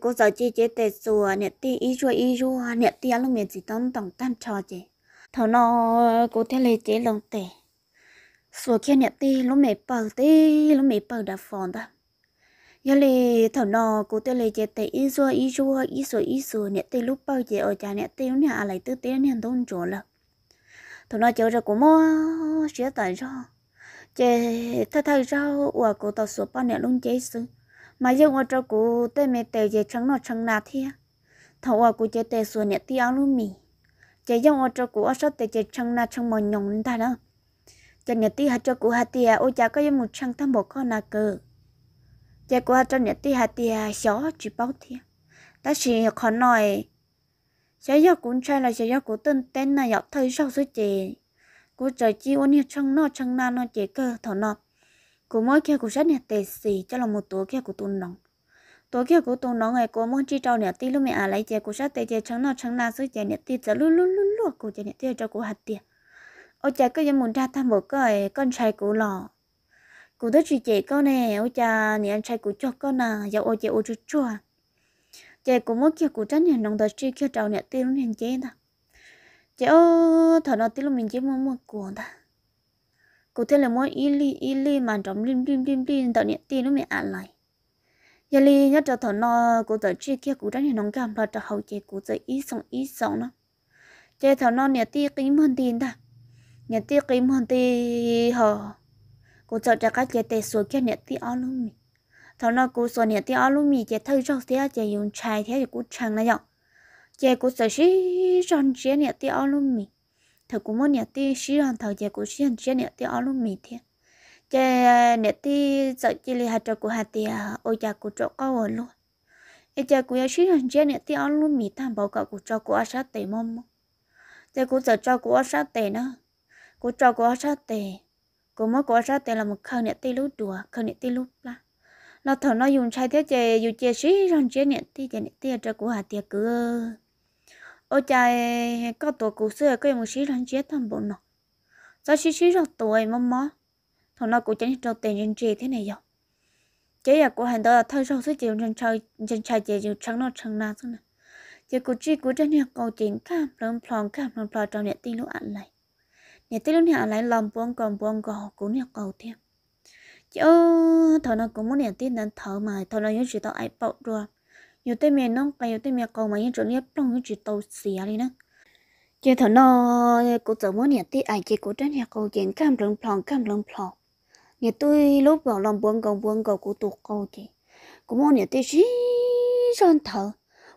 cô giáo chị chế tệ sùa nè ti ý chua ý chua nè ti áo lúc miệng gì tông tông tan trò chị thằng nó cô thế lệ chế lòng tệ sùa kia nè ti lúc mẹ bờ ti lúc mẹ bờ đã phòn ta giờ lì thằng nó cô thế lệ chế tệ ý chua ý chua ý sùa ý sùa nè ti lúc bao chế ở nhà nè ti lúc à lại tư tế nè đông chỗ là thằng nó chơi ra cũng mua sửa tại sao chế thay thay sao của cô tao sùa bao nè luôn chế sưng mà giờ ngồi cho cụ tê mẹ tê giờ trắng nó trắng nà thế thầu à cũ chơi tê xuân nhẹ tí áo luôn mì chơi dùng ngồi cho cũ ở sao tê chơi trắng nà trắng mồi nhồng lên ta đó chơi nhẹ tí hạt cho cũ hạt tìa ôi cha có giờ một trắng thăm bộ con nà cơ chơi cũ hạt cho nhẹ tí hạt tìa xó chỉ bao thế ta chỉ khó nói chơi giờ cũng chơi là chơi giờ cụ tên tên là dọc thấy sau số chị cụ chơi chi ôn nhẹ trắng nó trắng nà nó chỉ cơ thầu nọ cô mới kia cô rất nhà tê xì cho là một tổ kia của tôi nóng tổ kia của tôi nóng ngày cô muốn chỉ trâu nhà tí lúc mẹ à lấy chè cô sát tê chè trắng nào trắng nào suốt chè nhà tí giờ lú lú lú lú cô chè nhà tê cho cô hạt tiền ô chà cứ giống muốn ra tham một cái con trai của lò cô thích chị chị con nè ô chà nhà anh trai của cho con nà giờ ô chè ô chua chua chè cô mới kia cô tránh nhà nông đời chi kia trâu nhà tí luôn nhà chế ta chè ô thở nó tí lúc mình chỉ muốn mua cuồng ta cô thế là mỗi ít li ít li mà trong lim lim lim lim tạo niệm tiền nó mẹ ăn lại giờ li nhất cho thằng nó cô tự chi kia cô đang nóng cảm là cho hậu chế cô tự ít sống ít sống nó chế thằng nó niệm tiền kiếm hơn tiền ta niệm tiền kiếm hơn tiền họ cô tự cho các chế tài số kia niệm tiền ăn luôn mi thằng nó cô số niệm tiền ăn luôn mi chế thay cho thế chế dùng chai thế thì cô chẳng là dọc chế cô tự chỉ chọn chế niệm tiền ăn luôn mi thầu cũng muốn nhận ti xí hoàn thầu giờ của xí hành sĩ nhận ti ở luôn mì thiệt chè nhận ti sợ chỉ là hạt trò của hạt tiệt à, ôi cha của chỗ cao ở luôn ai cha của xí hành sĩ nhận ti ở luôn mì tham bảo cậu của trò của asa tề mông chè của sợ trò của asa tề nữa của trò của asa tề của mỗi của asa tề là một khâu nhận ti lú đùa khâu nhận ti lú la nó thở nó dùng chai thế chè dùng chè xí hành sĩ nhận ti chè nhận ti hạt trò của hạt tiệt à, cứ ô cha có tổ cụ xưa có một xí lần chết thằng bộ nọ, sao xí xí rồi tuổi mắm mắm thằng nó cũng chẳng cho tiền nhân trì thế này rồi chế là của hàng đó là thay sau số chiều nhân chơi, nhân chơi chế chiều trắng nó trắng na thôi nè chế của chị của chân nhà cầu chuyện, cam lồng plong cam lồng plong trong nhà tin lúc ăn lại nhà tin lúc nhà lại lòng buông còn buông gò của nhà cầu thêm chứ thằng nó cũng muốn nhà tin đến thở mà thằng nó nhớ chỉ tao ai bọc rồi yêu yêu mà những chuyện 有对面弄个有对面搞嘛，一种也弄一只都死啊哩呢。chỉ thằng nó cô tự muốn nhận tiếc ai chỉ cô trên nhà cô chuyện cam rừng plong cam rừng plong nhà tôi lúc vào lòng buông gồng buông gồng của tụt cô chị cũng muốn nhận tiếc gì thở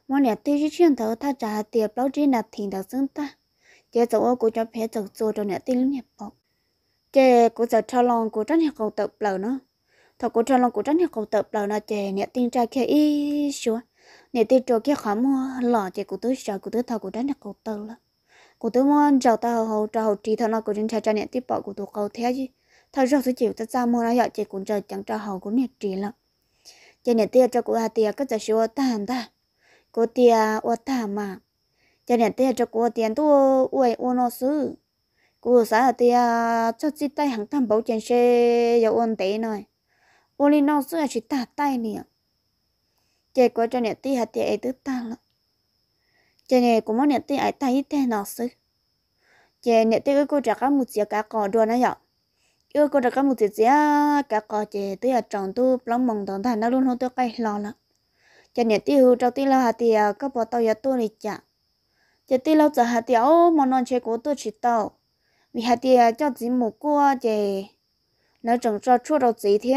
muốn nhận tiếc gì thở ta trả tiền bao chi nạp tiền đã xứng ta chỉ chỗ cô cho phép tự 做 cho nhận tí lúc nhập bọc chỉ cô tự cho lòng cô trên nhà cô tự lờ nó thằng cô cho lòng cô trên nhà cô tự lờ là chỉ nhận tin ra kia ít xuống nè tê trò kia khó mua lọ chị cụ tứ sợ cụ tứ thọ cụ đánh cụ tơ là cụ tứ muốn trào tao hậu trào hậu trí thọ nó cụ chính cha cha nè tiếp bỏ cụ tứ cầu thế chứ thọ rau thứ chịu ta ra mua nó dọ chị cũng chờ chẳng trào hậu cũng nè trí là chị nè tê cho cụ hà tê cứ giờ xíu ta hẳn ta cụ tiền ô ta mà chị nè tê cho cụ tiền tu uầy ô nó xứ cụ xã tê cho chị tay hàng tam bảo tiền xe dầu ôn tê này ô li nó xứ là chị ta tay nè chị của cho nẹt tí hạt chị ấy tứ ta lắm chị này cũng muốn nẹt tí ấy ta ít thế nào xứ chị nẹt tí ước cô trả các một chiếc cả cò đua nãy giờ ước cô trả các một chiếc cả cò chị tí hạt tròn tu lóng mong đón thành nó luôn hôn tôi cây lo lắm chị nẹt tí hư trâu tí là hạt thì có bỏ tao giờ tôi đi chả chị tí lâu giờ hạt thì ô mà non chơi của tôi chỉ tao vì hạt thì cho chỉ một cô chị nó chẳng cho chua đâu gì thế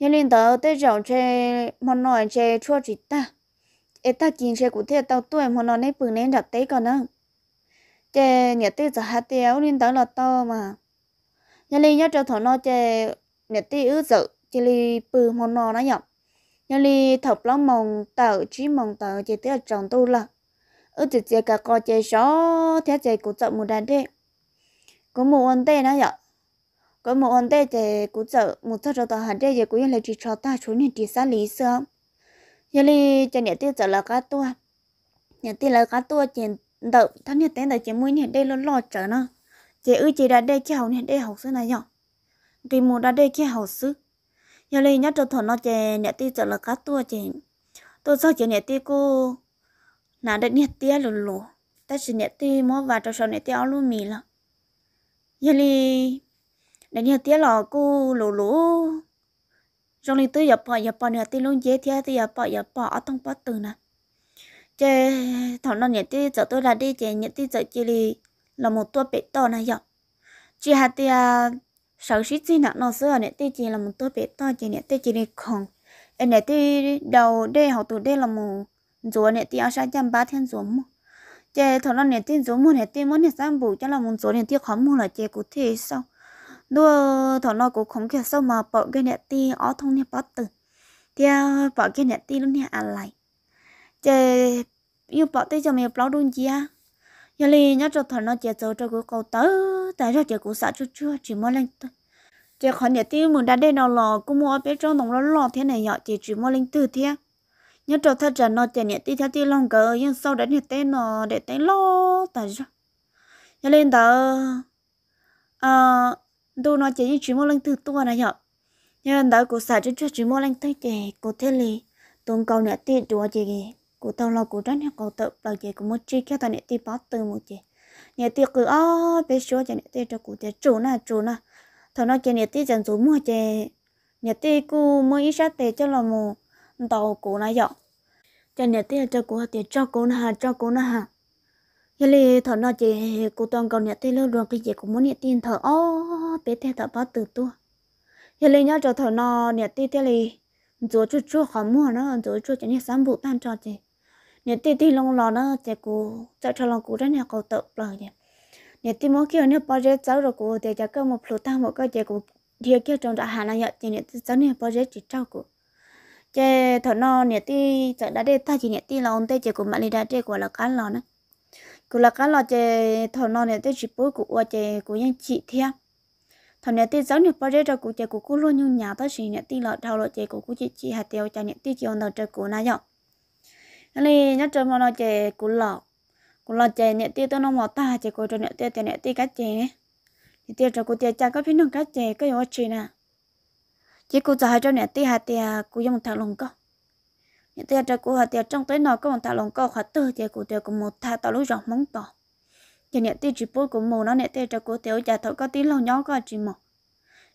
nhớ lên đó tới rộng chơi món nói chơi chua chỉ ta ế ta kinh chơi cụ thể tao tuổi món nói nấy bừng nên đặt tới còn nữa chơi nhớ tới giờ hát tiêu lên đó là to mà nhà lên nhớ cho thọ nó chơi nhớ tới ứ dự chơi li bừ món nói nó nhở nhà li thập lắm mong tờ chỉ mong tờ chơi tới tròn tu là ứ chỉ chơi cả co chơi xó thế chơi cụ chọn một đàn thế, có một vấn đề nó nhở có một hòn đây thì cũng sợ một chút rồi tao hẳn đây thì cũng là chỉ cho ta xuống những chỉ xa lý xưa giờ đi cho nhà tiêu sợ là cá tua nhà tiêu là cá tua chỉ đậu thằng nhà tên là chỉ muốn hiện đây nó lo trở nó chỉ ư chỉ đã đây chỉ học hiện đây học xưa này nhở thì một đã đây chỉ học xứ giờ đi nhắc cho thằng nó chỉ nhà tiêu trở là cá tua chỉ tôi sao chỉ nhà tiêu cô là đất nhà tiêu lù lù ta chỉ nhà tiêu mua vào cho sau nhà tiêu áo luôn mì là giờ đi để nhiều tiếc là cô lố lố trong lịch tôi nhập bỏ nhập bỏ nữa tôi luôn dễ thế tôi nhập bỏ nhập bỏ ở trong bắt từ nè chê thằng nào nhận tôi giờ tôi ra đi chê nhận tôi giờ chỉ là một tua bể to này giờ chỉ hạt tôi sáu sĩ chỉ nặng nó xưa nhận tôi chỉ là một tua bể to chỉ nhận tôi chỉ là không em nhận tôi đầu đây học tụ đây là một rùa nhận tôi ăn sáng chăm ba thiên rùa mua chê thằng nào nhận tôi rùa mua nhận tôi muốn nhận sang bù cho là một rùa nhận tôi khó mua là chê cụ thể sao đua thọ nó cũng không kia sao mà bỏ cái nẹt ti ó thông nẹt bắt từ thì à, bỏ cái nẹt ti luôn nẹt ăn à, lại chơi yêu bỏ tới cho mình bỏ luôn gì à giờ li nhớ cho thằng nó chơi chơi cho cái cầu tớ tại cho chơi cũng sợ chút chút chỉ mới lên thôi chơi khỏi nẹt ti mình đã đây nào lò cũng mua bé cho đồng nó lò thế này nhỏ chỉ chỉ mới lên từ thế nhớ cho thật ra nó chơi nẹt ti theo ti long cờ nhưng sau đấy nẹt tên nó để tên lo tại cho giờ lên tớ à đồ nó chỉ như chỉ mua lên thứ tua này nhở nhưng đó cô xả cho cho chỉ mua lên tới chị cô thế lì tuần cầu nè tiền gì chị cô tao lo cô tránh cô tự bảo gì cô mua chi kia tao nè tiền bát từ một chị nè tiền cứ ó bé chúa chị nè tiền cho cô chị chủ na chủ na thằng nó chị nè tiền chẳng số mua chị nè tiền cô mới ít sát tiền cho là một tàu cô này nhở cho nè tiền cho cô tiền cho cô na cho cô na giờ thì thọ nó chỉ cô toàn cầu nhận tin lâu luôn cái gì cũng muốn nhận tin thọ ô bé theo thọ bao từ tua giờ thì nhớ cho thọ nó nhận tin thế thì rồi chút chút khó mua nó rồi chút cho nhận sắm bộ tan cho chị nhận tin tin long lò nó chị cô chạy cho lòng cô rất nhiều cầu tự rồi nhỉ nhận tin mỗi kiểu nhận bao giờ cháu rồi cô để cho cơ một phụ tăng một cái chị cô thì kia trong đó hà là nhận chị nhận tin cháu nhận bao giờ chỉ trao cô chị thọ nó nhận tin chạy đã đây ta chỉ nhận tin là ông tây chị cô mà đi đã đây của là cá lò nữa cú là cái loại chè thò non này tới chỉ bối của ua chè của nhân chị thea thằng này tới giáo nhập bao giờ cú chè của cô luôn nhung nhà tới chỉ này tí là đầu loại chè của cô chị chị hạt tiêu cho này tí chiều ông trời của na dọ này nhớ trời mà lò chè của lọ của lọ chè này tí tôi nó mò ta chè của cho này tí chè này tí cái chè này tí cho của chè cha có phía nông cái chè cái gì nè chỉ cô giờ hai chỗ này tí hạt tiêu của dùng thằng lùng cơ những tiền trợ của họ tiền trong tới nó có một thằng lòng câu khóa tư tiền của tiền của một thà tao lúc rộng mong tỏ giờ nhận tiền chỉ bôi của mù nó nhận tiền trợ của tiền giả thấu có tiếng lòng nhỏ có chỉ mỏ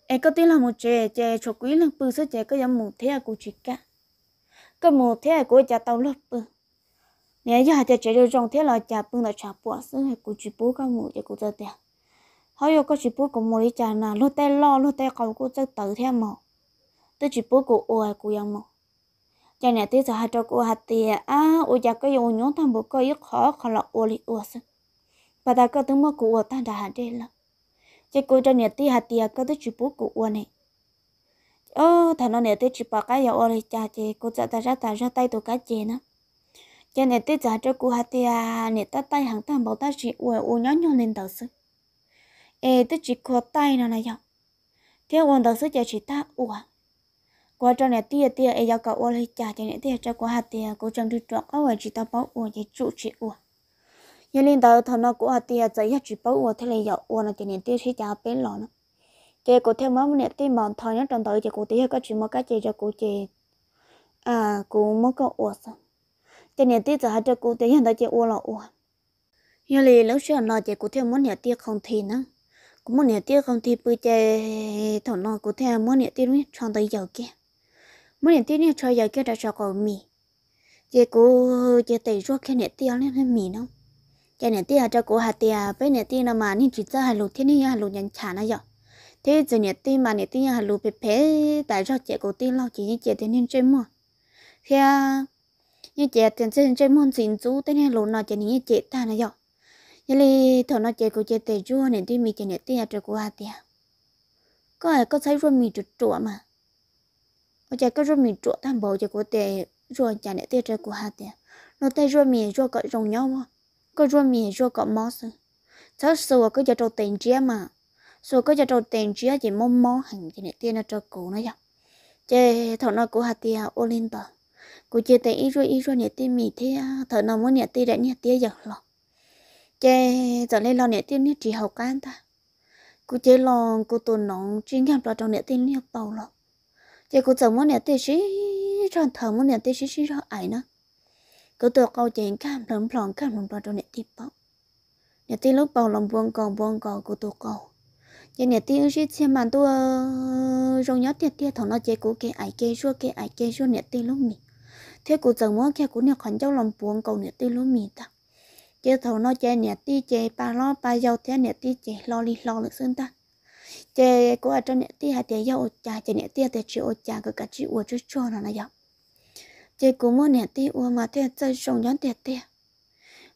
em có tiếng là một chè chè cho quý lần bự số chè có giống một thế à, của chị cả có một thế à, của cha tao lớp bự nếu giờ trẻ trẻ được trong thế là cha bự là cha bùa số hay của chị bố có một trẻ của cha tiền họ yêu có chị bố của một đứa cha nào lúc tay lo lúc tay cầu của cha tự theo mỏ tôi chỉ bố của ôi của giống mỏ cho nên tí giờ cho cô của hạt tì à ô già dạ, cái ô nhóm tham bộ coi ít khó khó là ô li ô sơ bà ta có tướng mơ của ô ta đã hạt đây là chỉ cô cho nên tí hạt tì có tới chụp bố của ô này ô thằng nó nên tí chụp ba cái giờ ô li cha chị cô sợ ta ra ta ra tay tụi cá chị nữa cho nên tí giờ hai trâu của hạt tì nên ta tay hàng tham bộ ta chỉ ô ô nhóm nhóm lên đầu sơ ê tí chỉ khó tay nào này nhở, theo ô đầu sơ cho chị ta ô à qua trong này tia tia ấy giao cậu lấy trả cho này tia cho qua hạt tia cố trong đi trọ các vậy chỉ tao bảo uổng chỉ trụ chỉ uổng giờ lên tao thằng nó của hạt tia giấy hạt chỉ bảo uổng thế là giờ uổng là cho này tia sẽ trả bên lọ nó chị cô theo mấy này tia mòn thằng nó trong tới chị cô tia có chuyện mà cái chế cho cô chế à cô mới có uổng sao Cho này tia giờ hạt cho cô tia hiện tại chị uổng là uổng giờ lên lúc xưa nó chị cô theo mấy này tia không thì nữa cũng một nửa tiếc không thì bây giờ thằng nó cũng theo một nửa tiếc mới trong tới giờ kia mỗi lần tiếng cho giờ kia đã cho cậu mì chị cô chị tỷ ruột cái nét tiêu lên hơn mì nó cái nét tiêu cho cô hạt tiêu bên nét là mà nên chỉ cho hà lô thiên nhiên hà lô nhận trả nó giờ thế giờ nét tiêu mà nét tiêu hà lô bé bé tại sao chị cô tiêu lâu chỉ như chị tiền nhiên chơi mua khi à, như chị tiền trên chơi mua xin chú tên hà lô nó chị như chị ta nó giờ như là thằng nó chị cô chị tỷ ruột nét tiêu mì chị nét tiêu cho cô hà tiêu à. có ai có thấy ruột mì trụt trụa mà 我家个肉米做淡薄就 có thể rồi chả để tiết ra của hạt tiền nó tay rồi mì rồi có rồng nhau mà có rồi mì rồi có mò sơ sao có giờ trâu tiền chia mà sửa có giờ trâu tiền chia chỉ mong mò hẳn chỉ để là trâu cổ nó vậy chê thọ nó của hạt tiền ô cô chê tay rồi rồi nhẹ tiền mì thế thọ nó muốn nhẹ tiền đã nhẹ tiền giờ lọ chê giờ lên lo nhẹ tiền nhẹ chỉ học can ta cô chê lo cô tuần nó chuyên gặp lo trong nhẹ tiền nhẹ bầu lọ chỉ cũng chồng muốn nhà tê sĩ trong thầm muốn nhà tê sĩ sĩ trong ấy nữa cứ tự câu chuyện cam lắm lòng cam lắm đó cho nhà tê bao nhà tê lúc bao lòng buông còn buông còn cứ tự câu giờ nhà tê sĩ xem màn tôi ờ, rồi nhớ tiệt tiệt thằng nó chỉ cũng cái ai cái xua cái ai cái xua nhà tê lúc mình thế cũng chồng muốn kia cũng nhà khẩn cho lòng buông còn nhà tê lúc mình ta chỉ thằng nó chơi nhà tê chơi ba lo ba giàu thế nhà tê chơi lo đi lo được xương ta chế của ở trong ti tia tiền yêu cha chế nét tia tiền chịu cha cái cái chịu chú cho nó này vậy chế cũng muốn nét ti uo mà tiền chơi xong nhóm tiền tia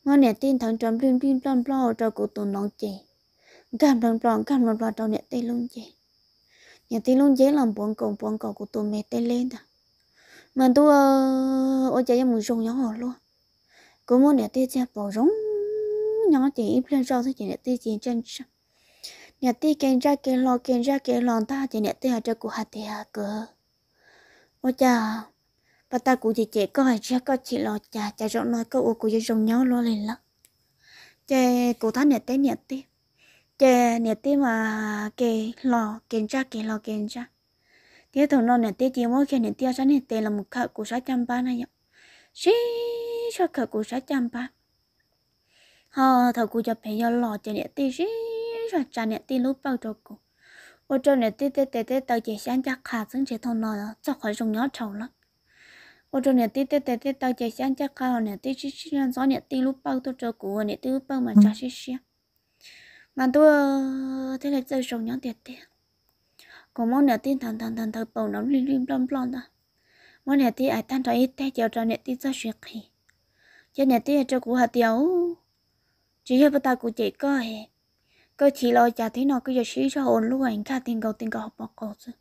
mà nét ti thằng trầm pin pin plon plon cho cụ tụi nó chế cảm đồng plon cảm đồng plon trong nét ti luôn chế nét ti luôn chế làm buồn cùng buồn cầu của tụi mẹ tê lên à mà tôi ôi chế em muốn sống nhón luôn cũng muốn nét ti chơi bỏ rúng nhóm chị ít lên rau thì chị nét ti chị chân nhà ti kén ra kén lo kén ra kén lo ta chỉ nhà ti hạt cho cụ hạt thì hạt cơ ôi cha bà ta cụ chỉ trẻ có hạt ra có chỉ lo cha cha rộng nói có ô cụ chỉ rộng nhau lo lên lắm chè cụ thắt nhà ti nhà ti chè nhà ti mà kén lo kén ra kén lo kén ra thế thằng nó nhà ti chỉ mỗi khi nhà ti ra nhà ti là một khẩu cụ sáu trăm ba này xí cho khẩu cụ sáu trăm ba ha thằng cụ cho phải do lo chè nhà ti xí rồi trả nè tin lúc bao giờ cũng ô cho nè tin tê tê tê tao chỉ sáng chắc khá xứng chỉ thông nói cho khỏi dùng nhó trầu lắm ô cho nè tin tê tê tê tao chỉ sáng chắc khá nè tin chỉ chỉ nên gió nè tin lúc bao tôi cho cũng nè tin lúc bao mà trả chỉ chỉ mà tôi thế là chơi dùng nhó tiệt tiệt còn món nè tin thằng thằng thằng thằng bầu nó lim lim blom blom đó món nè tin ai tan cho ít thế chiều cho nè tin cho chuyện gì cho nè tin cho cụ hạt tiêu, chỉ cho bà ta cụ chỉ coi cơ chỉ lo chả thế nào cứ giờ sĩ cho hồn lúc anh khá tiền cầu tiền cầu học bọc cầu chứ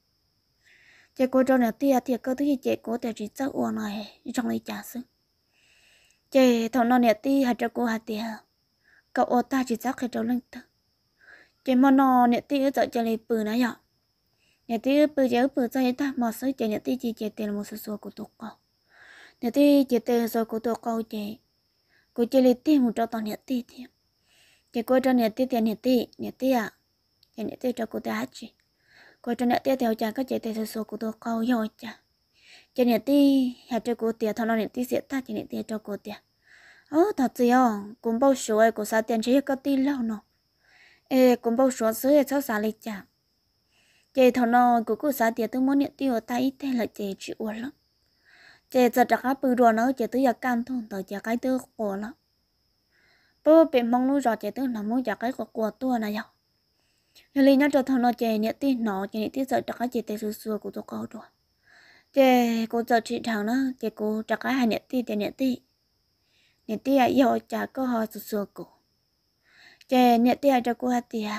chế cô cho nè tia thì cơ thứ gì chế cô thì chỉ chắc uổng này trong lấy trả chứ chế thằng nó nè tia hạt cho cô hạt tia cậu ô ta chỉ chắc cái trâu lưng thôi, chế mà nó nè tia chỗ chơi lấy bự nãy giờ nè tia bự giờ bự chơi ta mà sớm chế nè tia chỉ chế tiền một số số của tụi con nè tia chế tiền số của tụi con chế cô chơi lấy tiền một trâu tao nè tia thiệt thì cô cho nhiệt tiền nhiệt tì nhiệt tì à thì nhiệt tì cho cô ta hát chị cô cho nhiệt tì theo cha các chị theo số của tôi câu rồi cha cho nhiệt tì hát cho cô tiền thằng nào nhiệt tì sẽ ta cho nhiệt tì cho cô tiền ô thật gì à cũng bao số ấy cô sao tiền chỉ có tì lâu nó ê cũng bao số xứ ấy sao xả lịch cha chị thôi nó cô cô sao tiền tôi muốn nhiệt tì ở tay thế là chị chịu lắm chị giờ chắc cái bự đồ nó chị tôi giờ cam thôi tao giờ cái tôi khổ lắm bố bị mong lúc rõ chế tư nó muốn giả cái của của tôi này nhau nên lý nhắc cho thằng nó chế nhẹ tin nó chế nhẹ tin sợ chắc cái chế tế xua xua của tôi câu rồi chế cô sợ chuyện thằng nó chế cô chắc cái hai nhẹ tin chế nhẹ tin nhẹ tin à yêu chả có họ xua xua cô chế nhẹ tin à cho cô hát tiền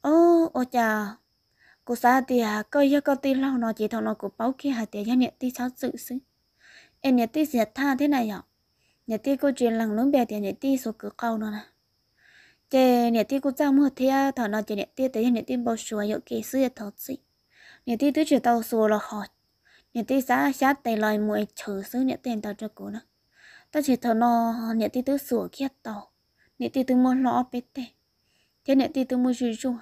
ô ô chà cô xa tiền coi như có tin lâu nó chế thằng nó của báo kia hạt tiền nhẹ tin sao sự sự em nhớ tin sẽ tha thế này nhở nhà ti cô chuyện lằng lúng bè thì nhà ti số cứ câu nó nè chè nhà ti cô giao mua thea thọ nó chè nhà ti tới nhà ti bao sủa yêu kỳ sư thọ sĩ nhà ti tới chỉ tàu sủa là họ nhà ti xã xã tây loài muội chở sư nhà tiền tàu cho cô nè ta chỉ thọ nó nhà ti tới sủa kia tàu nhà ti tới mua lọ bê tê thế nhà ti tới mua chú chú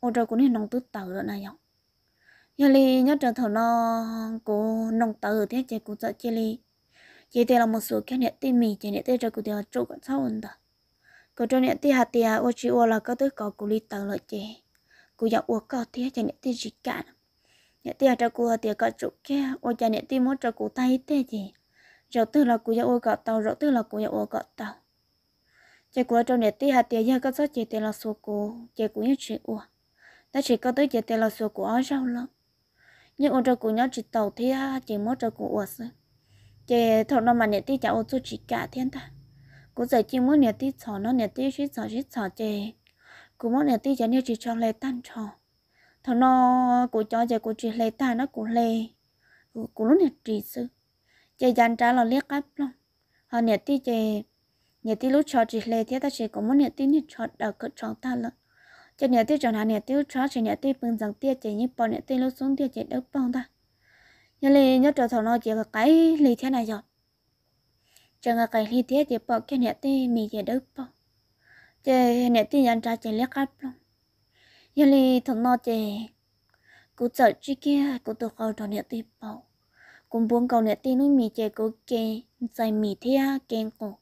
ô đâu cũng nên nóng tư tàu rồi này nhở nhà li nhớ trở thọ nó cô nóng tàu thế chè cô sợ chè li chỉ đây là một số cái nhận tin mình chỉ nhận tin cho cụ tiêu chỗ còn sau hơn đó cụ cho nhận tin hạt tiền ô chỉ ô là có tới có cụ lý tờ lợi chế cụ dọc ô có tiền chỉ nhận tin gì cả nhận tin cho cụ tiền có chỗ kia ô chỉ nhận tin muốn cho cụ tay thế gì rồi tư là cụ dọc ô có tàu rồi tư là cụ dọc ô có tàu chỉ cụ cho nhận tin hạt tiền giờ có số chỉ tiền là số cụ chỉ cụ như chỉ ô ta chỉ có tới chỉ tiền là số cụ ở sau lắm nhưng ô cho cụ nhớ chỉ tàu thì chỉ muốn cho cụ ô sao chế thằng nó mà nhật tí cháu chú chỉ cả thiên ta cũng giờ chỉ muốn nhật tí chó nó nhật tí chỉ chó chỉ chó chế cũng muốn nhật tí cháu nhật chỉ cho lấy tan chó thằng nó cũng cho chế cũng chỉ lấy tan nó cũng lê, cũng lúc nhật chỉ sư chế dàn trả là liếc áp lắm họ nhật tí chế nhật tí lúc chó chỉ lấy thế ta chỉ có muốn nhật tí nhật chó đào cỡ chó ta lận, chế nhật tí chó nào nhật tí chó chỉ nhật tí bưng rằng tiết chế như bỏ nhật tí lúc xuống tiết chế đỡ bông ta nhớ lì nhớ trở thầu nó chỉ có cái lì thế này rồi chẳng có cái lì thế thì bỏ cái nhẹ ti mì chỉ đứt bỏ chỉ nhẹ ti nhận ra chỉ liếc áp luôn nhớ lì thầu nó chỉ cú sợ chi kia cú tự cầu thầu nhẹ ti bỏ cũng buông cầu nhẹ ti lúc mì chỉ cú kê dày mì thế kèn cổ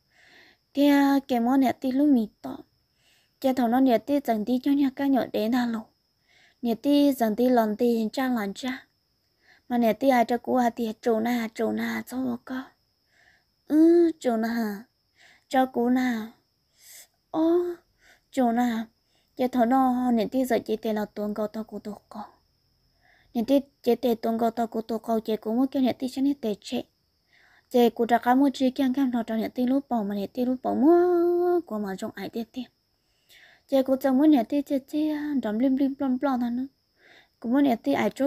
thế kèn món nhẹ ti lúc mì to chỉ thầu nó nhẹ ti chẳng tí cho nhà các nhỏ đến hà lộ nhẹ tí chẳng tí lần tí cha lần cha mà nè tí hai cho cô hà tí trâu na trâu na cho một có ừ trâu na cho cô na ô trâu na giờ thọ nó nè tí giờ chỉ tê là tuần cầu tao cũng được có nè tí chỉ tê tuần cầu tao cũng được cầu chỉ cú muốn kêu nè tí cho nè tê chết chỉ cú trả cá mua chỉ kiang kiang thọ cho nè tí lúc bỏ mà nè tí lúc bỏ mua của mà trong ai tê tê chỉ cô cho muốn nè tí chỉ chỉ đầm lim lim plon plon thằng nữa cũng muốn nhớ ai chỗ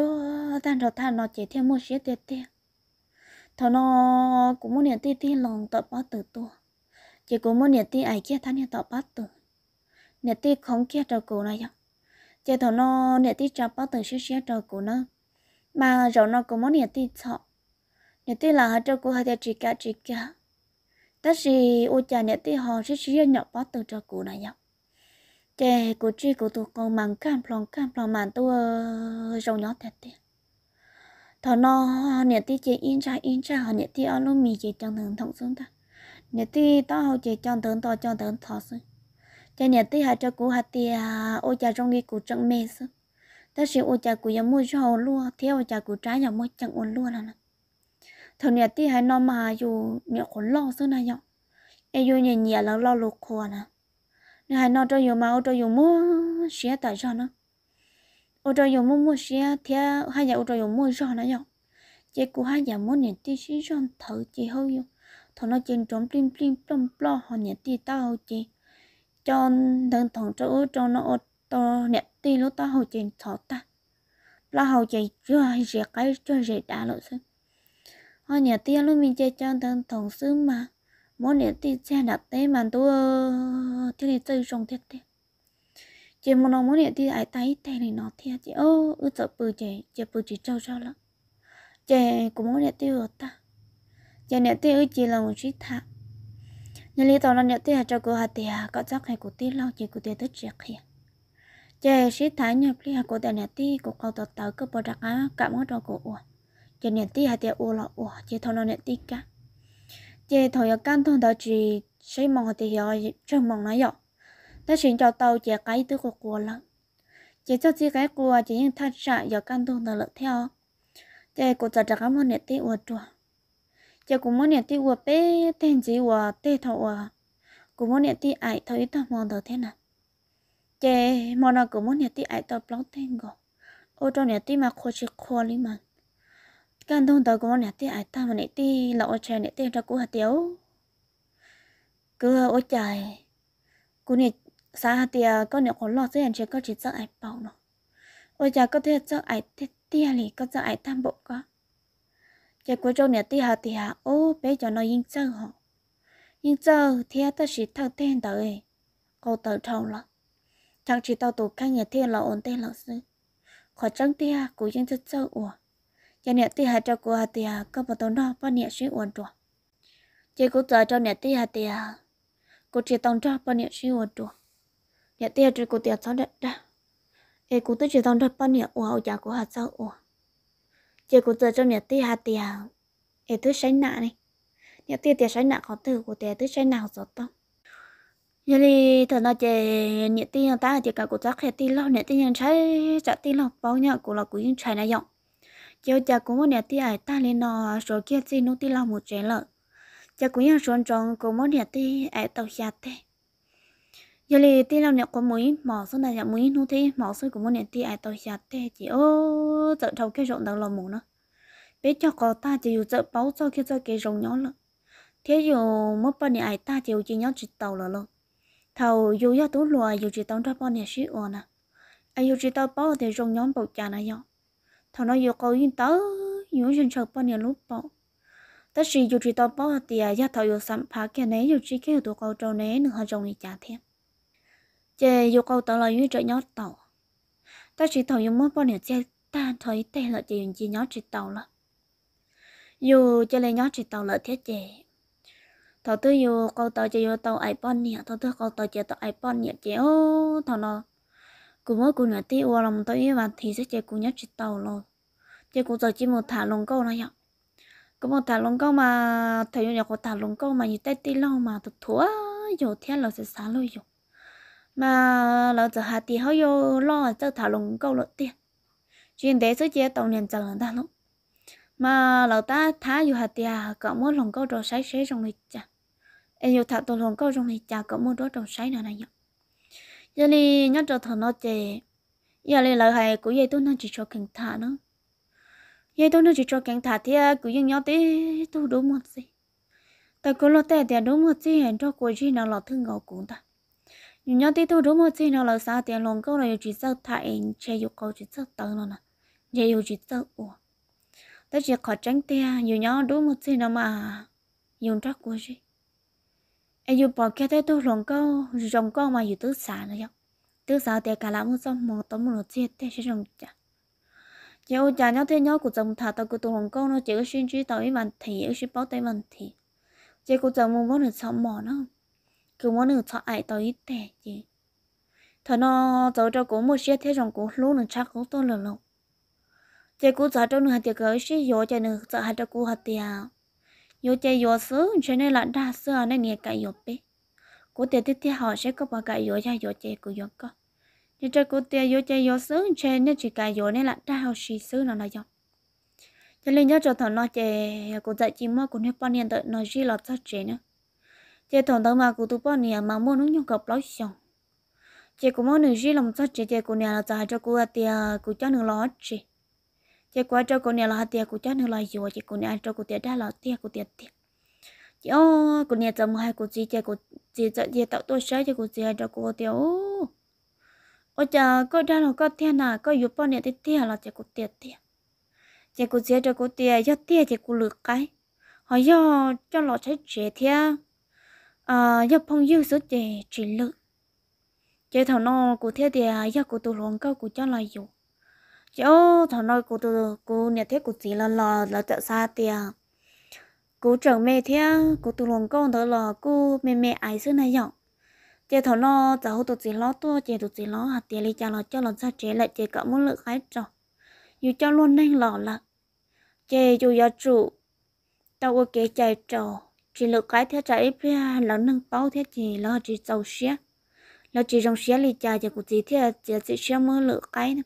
tan rồi tan nó chỉ thêm một một 些 tiền tiền thọ nó cũng muốn nhớ tí tí lòng tập bắt từ tua chỉ cũng muốn nhớ tí ai kia thằng nhớ tập bắt từ nhớ tí không kia trâu cổ này vậy chỉ thọ nó nhớ tí trâu bắt từ xíu xíu trâu cổ nó mà rồi nó cũng muốn nhớ tí thọ nhớ tí là hai trâu cổ hai chỉ cả chỉ cả tất gì ô cha nhớ tí họ xíu xíu nhỏ bắt từ cho cổ này vậy chè của chị của tôi còn ờ, mặn cam plong cam plong mặn tôi rau nhỏ thật thế thọ nó nhiệt tí chị in ra in ra họ nhiệt tí ăn luôn mì chị trong thường thông xuống ta nhiệt tí tao chị trong thường tao trong thường thọ xuống chè nhiệt tí hai cho cú hạt tì à, ôi cha trong đi cú trăng mê xuống ta sẽ ôi cha cú yếm mua rau luôn theo ôi cha cú trái nhà mua chẳng ôn luôn là thọ nhiệt tí hai nó mà dù nhiệt khổ lo xuống này nhở em dù nhẹ nhẹ là lo lục khổ à nè hai nó cho dù mà ô cho dù mua xe tại sao nó ô cho dù mua mua xe thì hai giờ ô cho dù mua sao nó dọc chị của hai giờ mua nè ti xí sao thở chị hơi dọc thọ nó trên trống plim plim plom plo họ nhẹ ti tao chị cho thân thằng cho cho nó ô to nhẹ tí lúc tao hồi trên thọ ta là hồi chị chưa hay rẻ cái chưa rẻ đã lỗi xứ họ nhẹ tí lúc mình chơi cho thân thằng xứ mà mỗi nét thì xe đặt tế mà tôi thế thì chơi trong thiết thế chỉ một nó mỗi nét thì ai tay tay này nó thiệt chị ô ư sợ bự chị chị bự chị trâu sao lắm chị cũng mỗi nét thì ở ta chị nét thì ư chị là một chiếc thạc nhưng lý tao nó nét thì cho cô hà thì có chắc hay cô tí lâu chị cô tí tức triệt hiền chị sĩ thái nhập lý hà cô tè nét thì cô cầu tàu tàu cứ bỏ đặc á cảm ơn cho cô uổng chị nét thì hà tè uổng là uổng chị thâu nó nét thì cả chị thọ yêu căn thông đó chỉ xây mong thì họ trong mong nó hiểu ta xin cho tàu chị cái thứ của cô lắm chị cho chị cái cô chỉ nhưng thật sự yêu căn thông đó lợi theo chị cũng chả chẳng muốn nhận tiêu chùa chị cũng muốn nhận tiêu bé tên gì của tê thọ cũng muốn nhận tiêu ai thôi ta mong được thế nào chị mong là cũng muốn nhận tiêu ai tập blog thêm rồi, ô trong nhận tiêu mà khó chịu khó lắm. mà กันตรงตัวกูเนี่ยที่ไอ้ตามันเนี่ยที่เราเอาแชร์เนี่ยที่เรากูหาเตียวกูโอ้ใจกูเนี่ยสาหาเตียก็เนี่ยคนรอดเสียนเชื่อก็จิตเจ้าไอ้เป่าเนาะโอ้ใจก็เทียเจ้าไอ้เตี้ยหลีก็เจ้าไอ้ตั้มบกก็เจ้ากูเจ้าเนี่ยที่หาเตียโอ้เป๊ะจะนอยิงเจ้าหอยิงเจ้าเทียตั้งสิทั้งเต้นเตยกูเตยทองละ chẳng chỉ tao tụ cái nhà thiên là ổn tên là sư khỏi chẳng tia cũng chẳng chất sơ ủa cho nè tí hạt cho cô hạt tìa có một tông đó bao nè suy uẩn trùa chị cô giờ cho nè tia hạt tìa cô chỉ tông cho bao nè suy uẩn trùa nè tí hạt cho cô tìa sáu đất ra ê cô tôi chỉ tông cho bao nè uẩn hậu giả của hạt sau uẩn chị cô giờ cho nè tia hạt tìa ê thứ sánh nạ này nè tia tìa sánh nạ khó từ của tia thứ sánh nào rồi tông giờ thì thật là chị nè tí ta chỉ cả cuộc chắc hệ tí lâu nè tí nhân trái chả tí lâu bao nhiêu cô là cô nhân trái này giọng cho chả cũng muốn nhà ti ta lên nó số kia gì nó ti lau một trẻ lợn chả cũng nhà xuân tròn cũng muốn nhà ti ai tàu xa thế giờ lì tia lau nhà có mũi mỏ xuống này nhà mũi nó thế mỏ xuống cũng muốn nhà tia ai tàu xa thế chỉ ô sợ thầu kia rộng đầu lò mù nữa biết cho có ta chỉ dù sợ báo cho kia cho cái rồng nhỏ lợn thế dù mất bao nhà ai ta chỉ chỉ nhớ chỉ tàu là lợn thầu dù ya tú lùa dù chỉ tàu ra bao nhà sĩ ồn à ai dù chỉ tàu báo thì rồng nhóm bầu trà này nhau thằng nó yêu cầu yên tớ yêu chân chờ bao nhiêu lúc bỏ tất chỉ yêu chỉ tao bỏ thì à gia thọ yêu sắm phá cái này yêu chỉ kia tụ cầu trâu này nửa hàng chồng thì cha thêm chè yêu cầu tao là yêu chơi nhót tàu tất chỉ thằng yêu mất bao nhiêu chơi ta thấy tệ là chỉ yêu chỉ nhót chỉ tàu là yêu chơi lấy nhót chỉ tàu là thiết chè thằng tư yêu cầu tao chơi yêu tàu ai bao nhiêu, thằng tư cầu tao chơi tao ai bao nhiêu, chè ô thằng nó cũng mới cũng là tiêu lòng tôi và thì sẽ chơi cũng nhót chỉ tàu rồi chỉ cũng giờ chỉ một thả lồng câu này ạ có một thả lồng câu mà thầy nhớ có thả lồng câu mà như tay tí lâu mà tụt thua rồi thiên là sẽ xả lôi rồi mà là giờ hạt thì hơi vô lo cho thả lồng câu lợi tiền chuyện đấy số chia tàu liền chẳng là ta lắm mà lão ta thả dù hạt thì cộng một lồng câu rồi sấy sấy trong này chả em dù thả tàu lồng câu trong này chả cộng một đó trong sấy nào này nhở giờ đi nhớ cho thằng nó chè giờ đi lợi hại của dây tôi nó chỉ cho kinh thả nữa ye tôi nói chỉ cho cảnh thả thì cứ yên nhau thế tôi đúng một gì ta có lo tệ thì đúng một gì hẹn cho cô chi nào lọt thương ngầu cũng ta nhưng nhau thế tôi đúng một gì nào là sao thì lòng câu là chỉ sao thải chơi yêu câu chỉ sao tớ nó nè chơi yêu chỉ sao ủa ta chỉ khó tránh tệ nhưng nhau đúng một gì nào mà dùng cho cô chi em dùng bỏ cái thế tôi lòng câu lòng câu mà yêu tứ xả nữa chứ tứ xả thì cả là một xong một tấm một chiếc thế sẽ rồng chả chỉ ô chả thế nhau của chồng thà tao cứ tụ hồng câu nó chỉ có xuyên truy tao ấy vấn thì ấy xuyên báo tay vấn thì chỉ cô chồng muốn muốn được sống mỏ nó cứ muốn được chọn ai tao ít tệ chứ thà nó cháu cho cô một xe thế rằng cô lúc nó chắc cũng tôi lần lộn chỉ cô cháu cho nó hạt tiệc ấy xí yếu cho nó cháu hạt cho cô hạt tiệc yếu cho yếu nên là đa sứ nên nghe cái yếu bé cô tiệc tiệc họ sẽ có bà cái yếu cho yếu cho cô yếu như chơi cô tia vô chơi vô sướng chơi nên chỉ cài vô nên là ta học sĩ sướng nó nói dòng cho nên nhớ cho thằng nó chơi cô dạy chỉ mua cũng hết bao nhiêu đợi nói gì là cho chơi nữa chơi thằng đó mà cô tu bao nhiêu mà muốn nó nhung gặp lối xong chơi cũng mua nữa gì làm cho chơi chơi cô nhà là giải cho cô tia cô cho nữa lo chơi chơi quá cho cô nhà là tia cô cho nữa lo vô chơi cô nhà cho cô tia đã lo tia cô tia tia chị ô cô nhà chồng hai cô chị chơi cô chị chơi tạo tôi sai cho cô chơi cho cô tia ô ở chợ có đang là có thiên nào, có yếu bao nhiêu thì thiên là chỉ có tiền tiền chỉ có tiền cho có tiền cho tiền chỉ có lược cái họ do cho lọ trái trẻ thiên à do phong yêu số trẻ chỉ lược chỉ thằng nó của thiên thì do của tôi luôn câu của cho là yếu chỉ thằng nó của tôi của nhà thế của chỉ là là là chợ xa tiền cô trở mẹ thiên cô tôi luôn câu đó là cô mẹ mẹ ai xưa này giọng chế thầu nó cháu hỗ trợ gì lo tua chế tụt gì lo hạt tiền lấy cho lo cho lo sao chế lại chế cậu muốn lựa khái trò dù cho luôn nên lò là chế dù giờ chủ tao có kế chạy trò chỉ lựa cái theo trái ít là nâng bao theo chỉ lo chỉ giàu xía là chỉ dòng xía lấy cha chế của gì thế chế chỉ xía mới lựa cái nữa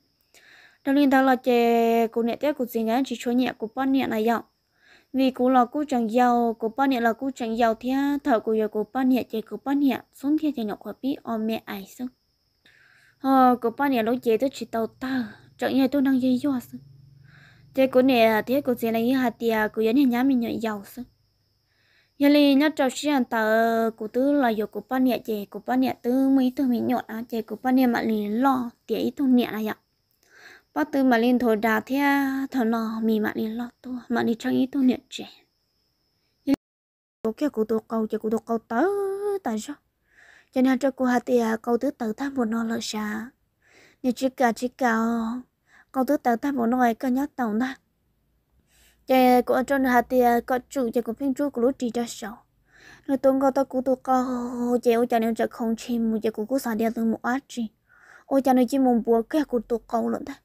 liên tiên tao là chế của nhẹ thế của gì nhá chỉ cho nhẹ của bọn nhẹ này dạo vì cô là cô chẳng giàu cô ba nhẹ là cô chẳng giàu thì thợ cô giờ cô ba nhẹ chạy cô ba nhẹ xuống thì chẳng nhọc khỏi biết ôm mẹ ai xong họ cô ba nhẹ lúc chạy tôi chỉ tàu ta chẳng nhẹ tôi đang dây dọa xong thế cú nè thế cú sẽ lấy hạt cô giờ dẫn nhà mình nhảy giàu xong giờ li nhớ trò chuyện ăn tàu cú tứ là giờ cô ba nhẹ chạy cô ba nhẹ tứ mấy tứ mình nhọt á chạy cô ba nhẹ mà lì lo tiề ít thôi nhẹ là vậy bắt từ mà lên thổ đà thế à? thằng nó mì mà đi lót tu mà đi trang ý tu nhận trẻ cái cụ tôi câu cho cụ tôi câu tớ tại sao cho nên cho cô hà thì à, câu tứ tử tham một nó lợi xa như chỉ cả chỉ cả ờ, câu tứ tử tham một nó ấy cơ nhớ tàu na cho cô cho hà thì à, có chủ cho cô phiên chú của lúc chỉ cho sầu rồi tôi có tới cụ tôi câu chèo cho nên cho không chim một cho cụ cụ xả đi từ một át chỉ ôi cho nên chỉ muốn búa cái cụ tôi câu luôn đấy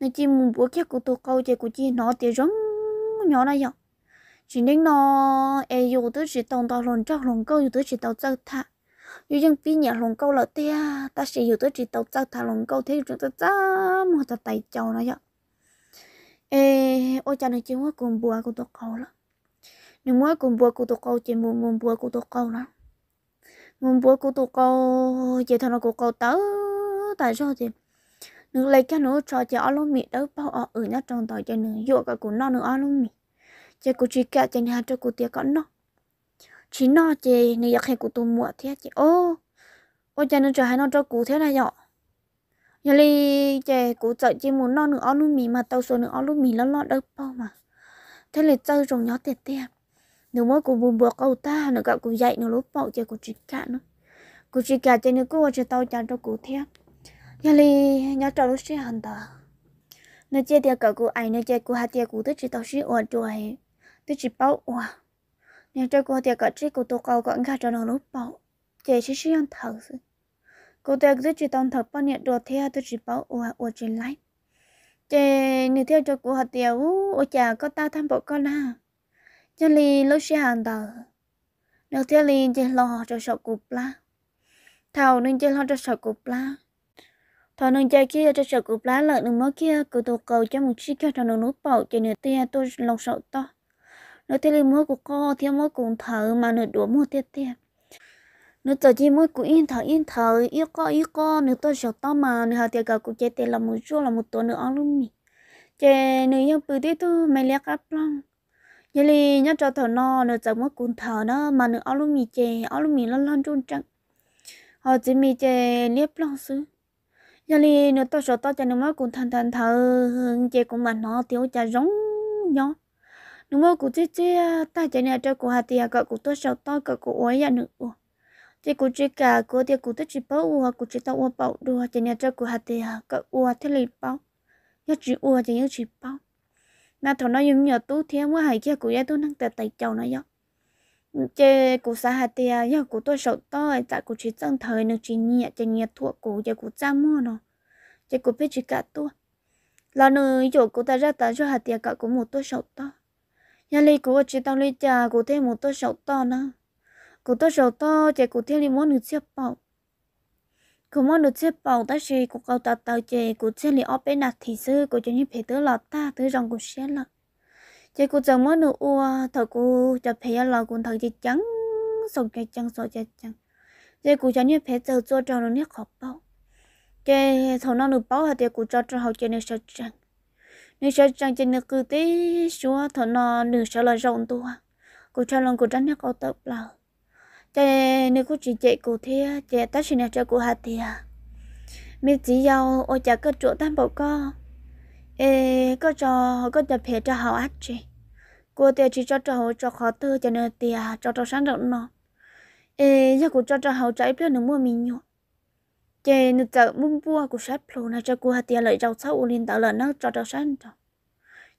nó chỉ muốn bố kia của tôi câu chơi của chị nó thì rong nhỏ này vậy chỉ nên nó ai dù tôi chỉ tông tao lồn trâu lồn câu dù tôi chỉ tao chơi thà dù dân phi nhà lồn câu là tia ta sẽ dù tôi chỉ tao chơi thà lồn câu thế chúng ta chả một ta tay chầu này vậy ê ôi cha này chỉ muốn cùng bùa của tôi câu lắm nếu muốn cùng bùa của tôi câu chỉ muốn muốn bùa của tôi câu lắm muốn bùa của tôi câu chỉ thằng nó của câu tớ tại sao thì nữ lấy cái nữ cho chị ăn luôn mì đâu bao ở nhà trong tỏi cho nữ dụ cái cũng nó nữ ăn luôn mì cho cũng chỉ cả chị nhà cho cũng tiếc con nó chỉ nó chị nữ giặc hay cũng tu mua thế chị ô ô cho nữ cho hai nó cho cũng thế này dọ giờ đi chị cũng sợ chị muốn nó nữ ăn luôn mì mà tao số nữ ăn luôn mì nó lo đâu bao mà thế là chơi trong nhỏ tiền tiền nếu mỗi cũng buồn buộc câu ta nữa cả cũng dạy nó lúc bậu chơi cũng chỉ cả nữa cũng chỉ cả chị nữ cũng cho tao chán cho cũng thế nhà li nhà trò lúc xưa hẳn ta nó chơi tiệc cậu cụ ai nó chơi cụ hát tiệc cụ tới chỉ tao xí ủa chuối tới chỉ bao ủa nhà chơi cụ tiệc cậu chỉ cụ tổ cầu cậu nghe cho nó lúc bao chơi xí xí ăn thở sự cụ tiệc tới chỉ tao thở bao nhiêu đồ theo tới chỉ bảo ủa ủa chỉ lái chơi người theo cho cụ hát tiệc ủa chả có ta tham bộ con ha nhà li lúc xưa hẳn ta nó theo li chơi lo cho sợ cụ la thảo nên chỉ lo cho sợ cụ la thọ nông gia kia cho sợ cục lá lợn nông mới kia cử tổ cầu cho một chiếc kia thọ nông nút bảo trên nửa tia tôi lòng sợ to nửa tia lên mũi của cô thiếu mũi cùng thở mà nửa đũa mua tia tia nửa tờ chi mũi của yên thở yên thở yêu co yêu co nửa tôi sợ to mà nửa tia cả của chạy tiền là một chua là một tuần nửa ăn luôn mì chạy nửa yêu bự tí tôi mày lẹ cắt lăng giờ li nhớ cho thở no nửa giờ mũi cùng thở nó mà nửa ăn luôn mì chạy ăn luôn mì lăn lăn trôn trăng họ chỉ mì chạy liếp lăng xứ nhà li nữa tao sợ tao cho nó mới cũng thằng thằng thờ chị cũng mà nó thiếu cha giống nhau nó mới cũng chết chết à, ta chạy nè chơi cô hạt thì à, cậu cũng tôi sợ tao cậu cũng ối nhà nữa chị cũng chỉ cả cô thì cũng tôi chỉ bảo ua cũng chỉ tao ua bảo đùa chạy chơi cho cô hạt thì cậu ua thế lì bảo nhớ chỉ ua chạy nhớ chỉ bảo mà thằng nó dùng nhờ tú thì em mới hay kia cũng vậy tôi năng tệ tay chầu nó giống chế cụ xã hạt tiề giờ cụ tôi sầu to tại cụ chỉ trong thời nước chỉ nhẹ chỉ nhẹ thuộc cụ giờ cụ chăm mua nó chế cụ biết chỉ cả tôi là nữ chỗ cụ ta ra ta cho hạt tiề cả cụ một tôi sầu to nhà lấy cụ chỉ tao lấy trà cụ thêm một tôi sầu to nữa cụ tôi sầu to chế cụ thêm muốn nước chế bảo cụ muốn nước chế bảo ta chỉ cụ cầu ta tao chế cụ chế lấy ở bên nạt thì sư cụ cho những phải tới lọt ta tới rong cụ xé lọt chị cô chồng mới nữa ua thợ cô cho phê lò cũng thợ chỉ trắng sổ cái trắng sổ cái trắng chị cô cho như phê giờ cho cho nó nhét khó bao chị thằng nó được bao thì cô cho cho học chị nó sợ trắng nó sợ trắng chị nó cứ tí xua thầu nó được sợ là rộng tua cô cho lòng cô trắng nhét khó tập là chị nếu cô chỉ chị cô thế chị tất nhiên là cho cô hạt thì mình chỉ yêu ôi chả cơ chỗ tam bảo co ê có cho có tập phe cho họ ắt chứ cô tiêu chỉ cho cho cho khó tư cho nên tiền à, cho cho sáng rộng nó ê giờ cô cho cho họ trái phải nó mua mình nhọ chê nó tự muốn bua của sát plu này cho cô hạt tiền lợi rau sau liền tạo lợn nó cho cho sáng cho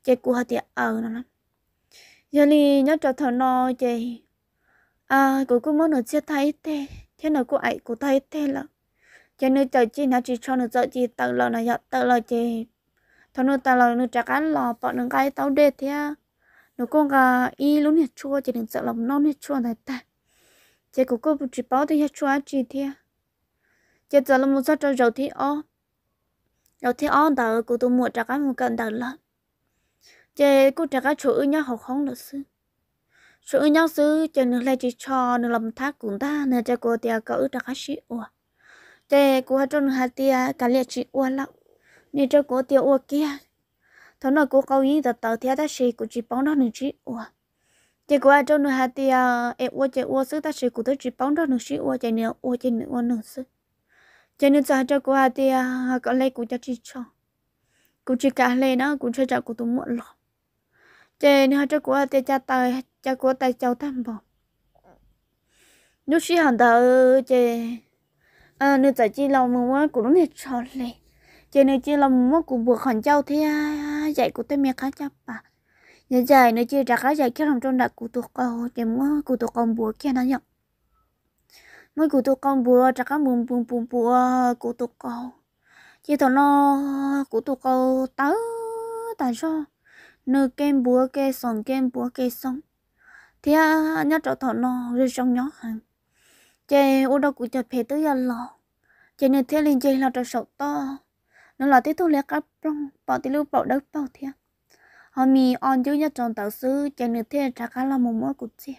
chê cô hạt tiền ở nó lắm giờ đi nhớ cho thằng nó chê à cô cũng muốn nó chia tay thế thế nào cô ấy cô tay thế là cho nên chờ chỉ nó chỉ cho nó giờ chỉ tự lo này giờ tự lo chị thằng nó ta lo nó chắc ăn lo bọn nó cái tao đệt thế nó con gà y lúc này chua chỉ đừng sợ lòng non này chua này ta chỉ có cô chỉ bảo thì chua chỉ thế chỉ sợ lòng một sao cho dầu thì ó dầu thì ó đỡ cô tôi mua chắc ăn một cân đỡ lắm chỉ cô chắc ăn chỗ nhau học không được sư chỗ nhau sư chỉ nó lại chỉ cho nó làm thác cũng ta nên chỉ có tiền cỡ chắc ăn xịu chỉ cô cho nó hai tiệt cả liệt chỉ uo lắm nên cho cô tiêu ô kia thằng nó cô câu ý từ từ theo ta sĩ của chỉ bóng đó nữa chị ô chị của ai trong nữa hạt thì em ô chị ô sức ta sĩ của tôi chị bóng đó nữa chị ô chị nữa ô chị nữa ô nữa sức cho nữa cho cho cô hạt thì có lấy của à, cho chị cho của chị cả lấy nó của cho cho của tôi muộn lọ cho nên cho cô hạt thì cha tay cha cô tay cháu tham vọng lúc chị hàng đầu chị à nữ giải chi lâu mua của nó này cho lấy chạy nơi chơi làm một cuộc buộc khẩn châu thế à, dạy của tôi mẹ khá chấp bà nhớ dạy nơi chơi ra khá dạy kia làm trong đặt của tôi cầu chạy mua của tôi con buộc kia nó nhập mới của tôi con buộc ra khá bùm bùm bùm bùa của tôi cầu chỉ thằng nó của tôi cầu tớ tại sao nơi kem bùa kê sòng kem bùa kê sòng thì à, nhớ chỗ thằng nó rồi xong nhớ hàng chơi ô đâu cũng chơi phê tới giờ lò chơi nơi thế lên chơi là trò sầu to nó là tiếp thu lấy các bông bỏ tí lưu bảo đất bỏ thiên họ mi on chú nhất trong tàu sư chạy nửa thiên trả cả là một mối cục xe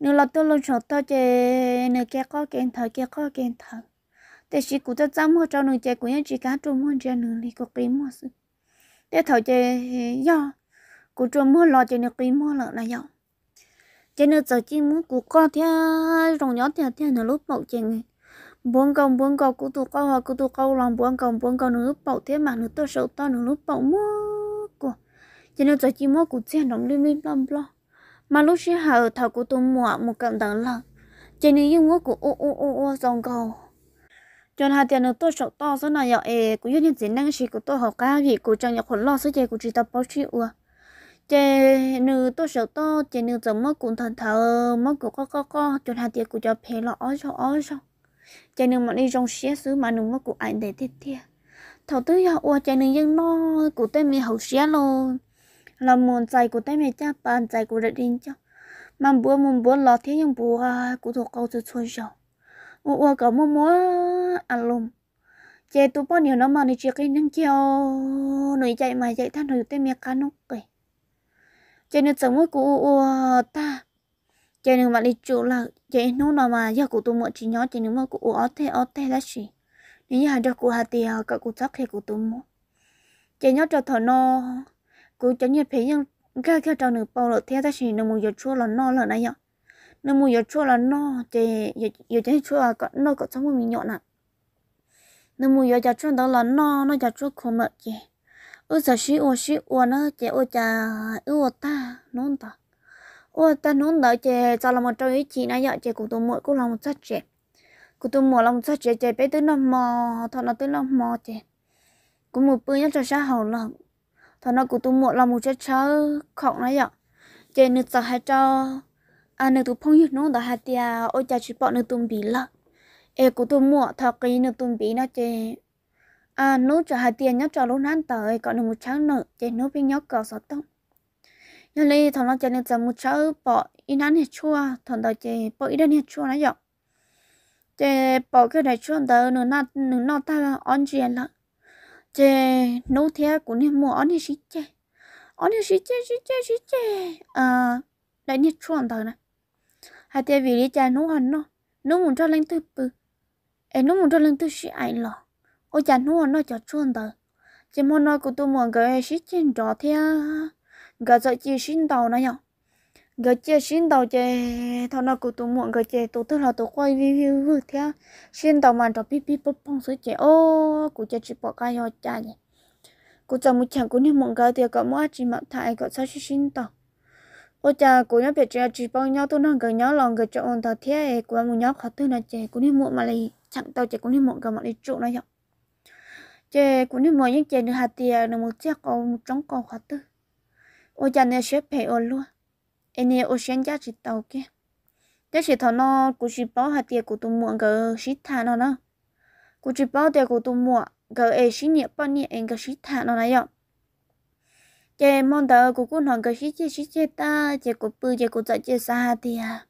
nửa là tôi luôn sợ tôi chạy nửa kia có kèn thở kia có kèn thở để chỉ cụ ta dám mua cho nửa chạy của những chỉ cá trộm mua chạy nửa lì có kiếm mua sư để thở chạy do cụ trộm mua lo chạy nửa kiếm mua lợn là do chạy nửa giờ chỉ muốn cụ có theo rồng gió theo theo nửa lúc bảo chạy buông công buông cầu cụ tụ câu hòa cụ tụ câu lòng buông công buông cầu nửa bầu thế mà nửa to sầu to nửa bầu mua của cho nên tôi chỉ mua cụ tiền đồng liên minh lâm lo mà lúc xưa hà ở thảo cụ tụ mua một cận đằng lợn cho nên yêu mua cụ ô ô ô ô dòng cầu cho nên hà tiền nửa to sầu to số nào vậy ê cũng như những gì năng sĩ của tôi học cao gì của chẳng nhập khẩn lo số chơi của chỉ tập báo chí ua chè nữ tôi sợ to chè nữ giống mất cũng thần thờ mất cũng có có có cho hà tiền của cho phê lọ cho ó sao chạy nương mà đi rong xé xứ mà nương mà cụ anh để thiết thiệt thầu tư ya ua chạy nương dân no cụ tên mi hậu xé luôn là muốn chạy cụ tên mi cha bàn chạy cụ đất đinh cho mà bữa muốn bữa lo thế nhưng bữa cụ thuộc câu từ xuôi rồi ua ua có mua mua ăn à, lùm chạy tụ bao nhiêu nó mà đi chơi cái những chiều nội chạy mà chạy than nổi tên mi cá nóc kì chạy nương chẳng mua cụ ua ta cho nên mà đi chủ là cho nên nó nào mà giờ cụ tụi mọi chỉ nhỏ, cho nên mà cụ ở thế ở thế là gì nếu như hàng cho cụ hạt thì cả cụ chắc thì cụ tụi mọi cho nhớ cho thọ nó cụ cho như thấy nhưng cái cái trò nửa bao là thế là gì nó mua giờ chua là nó là này nhở nó mua giờ chua là nó thì giờ giờ cho chua là có nó có trong mình nhọn nè nó mua giờ cho chua đó là nó nó cho chua không mệt gì ư giờ xí ô xí ô nó chỉ ô cha ư ô ta nó ta ô ta nón đỡ chè cho là một trong ý chị nãy giờ chè cụ tôi mỗi cụ là một sát chè cụ tôi mỗi là một sát chè chè bé tới năm mò thằng nó tới năm mò chè cụ một bữa nhất cho xã hội là thằng nó cụ tôi mỗi là một chết chớ khóc nãy giờ chè nước cho hai cho anh nước tôi phong nhất nôn đợi hai tia ôi cha chỉ bỏ nước tôi bị lợ e cụ tôi mỗi thằng cái nước tôi bị nó chè à nốt cho hai tia nhất cho lúc nãy tới còn được một tháng nữa chè nốt với nhóc cờ sọt tông nhớ lấy thằng nó chơi nên giờ một cháu bỏ ít nán hết chua thằng đầu chơi bỏ ít nán hết chua nãy giờ chơi bỏ cái này chua đầu nửa nát nửa nọ ta ăn gì là chơi nấu thế cũng nên mua ăn hết xí chơi ăn hết xí chơi xí chơi xí chơi ờ, à đấy hết chua đó này hai tay vì lý chơi nấu ăn nó nấu một cho lên thứ từ em nấu một cho lên thứ sáu ai lọ ôi chả nấu ăn nó cho chua đó chỉ món nói cũng tôi muốn cái xí chơi rõ thế gà sợ chi xin tàu nó nhở gà chia xin tàu chè thằng nó cũng tụ muộn gà chè tụ tức là tụ quay vi vi vi thế xin tàu mà cho pip pip pop phong sữa chè ô cụ chè chỉ bỏ cái ho cha nhỉ cụ chồng một chàng cũng như muộn gà thì có mua chỉ mặc thay có sao xin tàu ô cha cụ nhớ biết chè chỉ bao nhau tụ nó gà nhớ lòng gà cho ôn tàu thế cụ muốn nhớ khó tư là chè cũng như muộn mà lấy chẳng tàu chè cũng như muộn gà mà lại trụ nó nhở chè cũng như muộn những chè được hạt tiền được một chiếc còn một trống còn khó tư ô chân nè sẽ phải ô luôn em nè ô sen cha chỉ tàu kia thế sẽ thọ nó cũng chỉ bảo hạt tiền của tụi mua cái sĩ thà nó nó cũng chỉ bảo tiền của tụi mua cái ấy sĩ nhẹ bao nhiêu em cái sĩ thà nó này ạ chị mong đợi của cô nàng cái sĩ chị sĩ chị ta chị của bự chị của chị chị xa thì à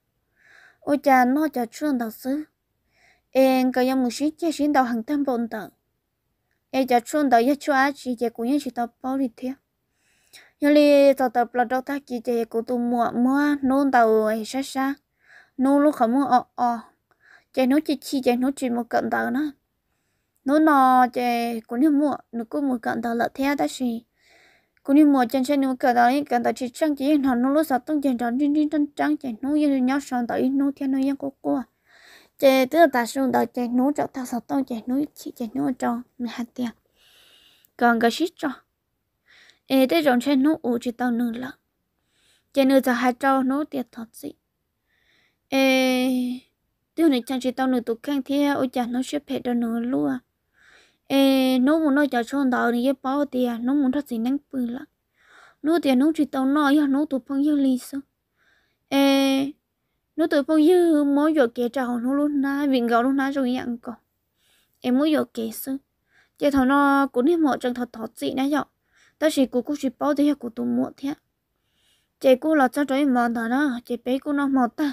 ô cha nó cho chuyện đầu sư em cái em một sĩ chị sĩ đầu hàng tam bồn tờ em cho chuyện đầu nhất cho á chị chị cũng như chị tao bảo đi theo nhớ li tàu tập là đâu ta chỉ chạy cổ tụ mua mua nôn tàu ấy xa xa nôn lúc không mua ọ ọ chạy nó chỉ chi chạy nó chỉ một cận tàu nữa nó nò chạy cũng như mua nó cũng một cận tàu là thế đó gì cũng như mua chân chân nó cận tàu ấy cận tàu chỉ trăng chỉ nó nó lúc sao tung chân tròn trên trên trăng trăng chạy nó như nhau sòn tàu nó theo nó yên cô cô chạy tức là ta xuống tàu chạy nó chọn tàu sao tung chạy nó chỉ chạy nó tròn mình hạt tiền còn cái gì cho ê thế rộng trên nó ủ chỉ tao nửa lắm chỉ nửa giờ hai trâu nó tiệt thật gì ê tiêu này chẳng chỉ tao nửa tụ khang thế ôi chả nó xếp hết đâu nửa luôn à. ê nó muốn nói chả chôn đó thì bao tiền nó muốn thật gì nắng bự lắm nó tiền nó chỉ tao nói à, nó tụ phong dương lì sao ê nó tụ phong dương mỗi giờ kể trào nó luôn na viện gạo luôn na rồi nhận còn em mỗi giờ kể sao chỉ thằng nó cũng đi mọi trường thật thật gì nãy giờ ta chỉ cố cố chỉ bảo để cố tụi mua thế chị cố là cho trời mòn đó nó chị bé cố nó mòn ta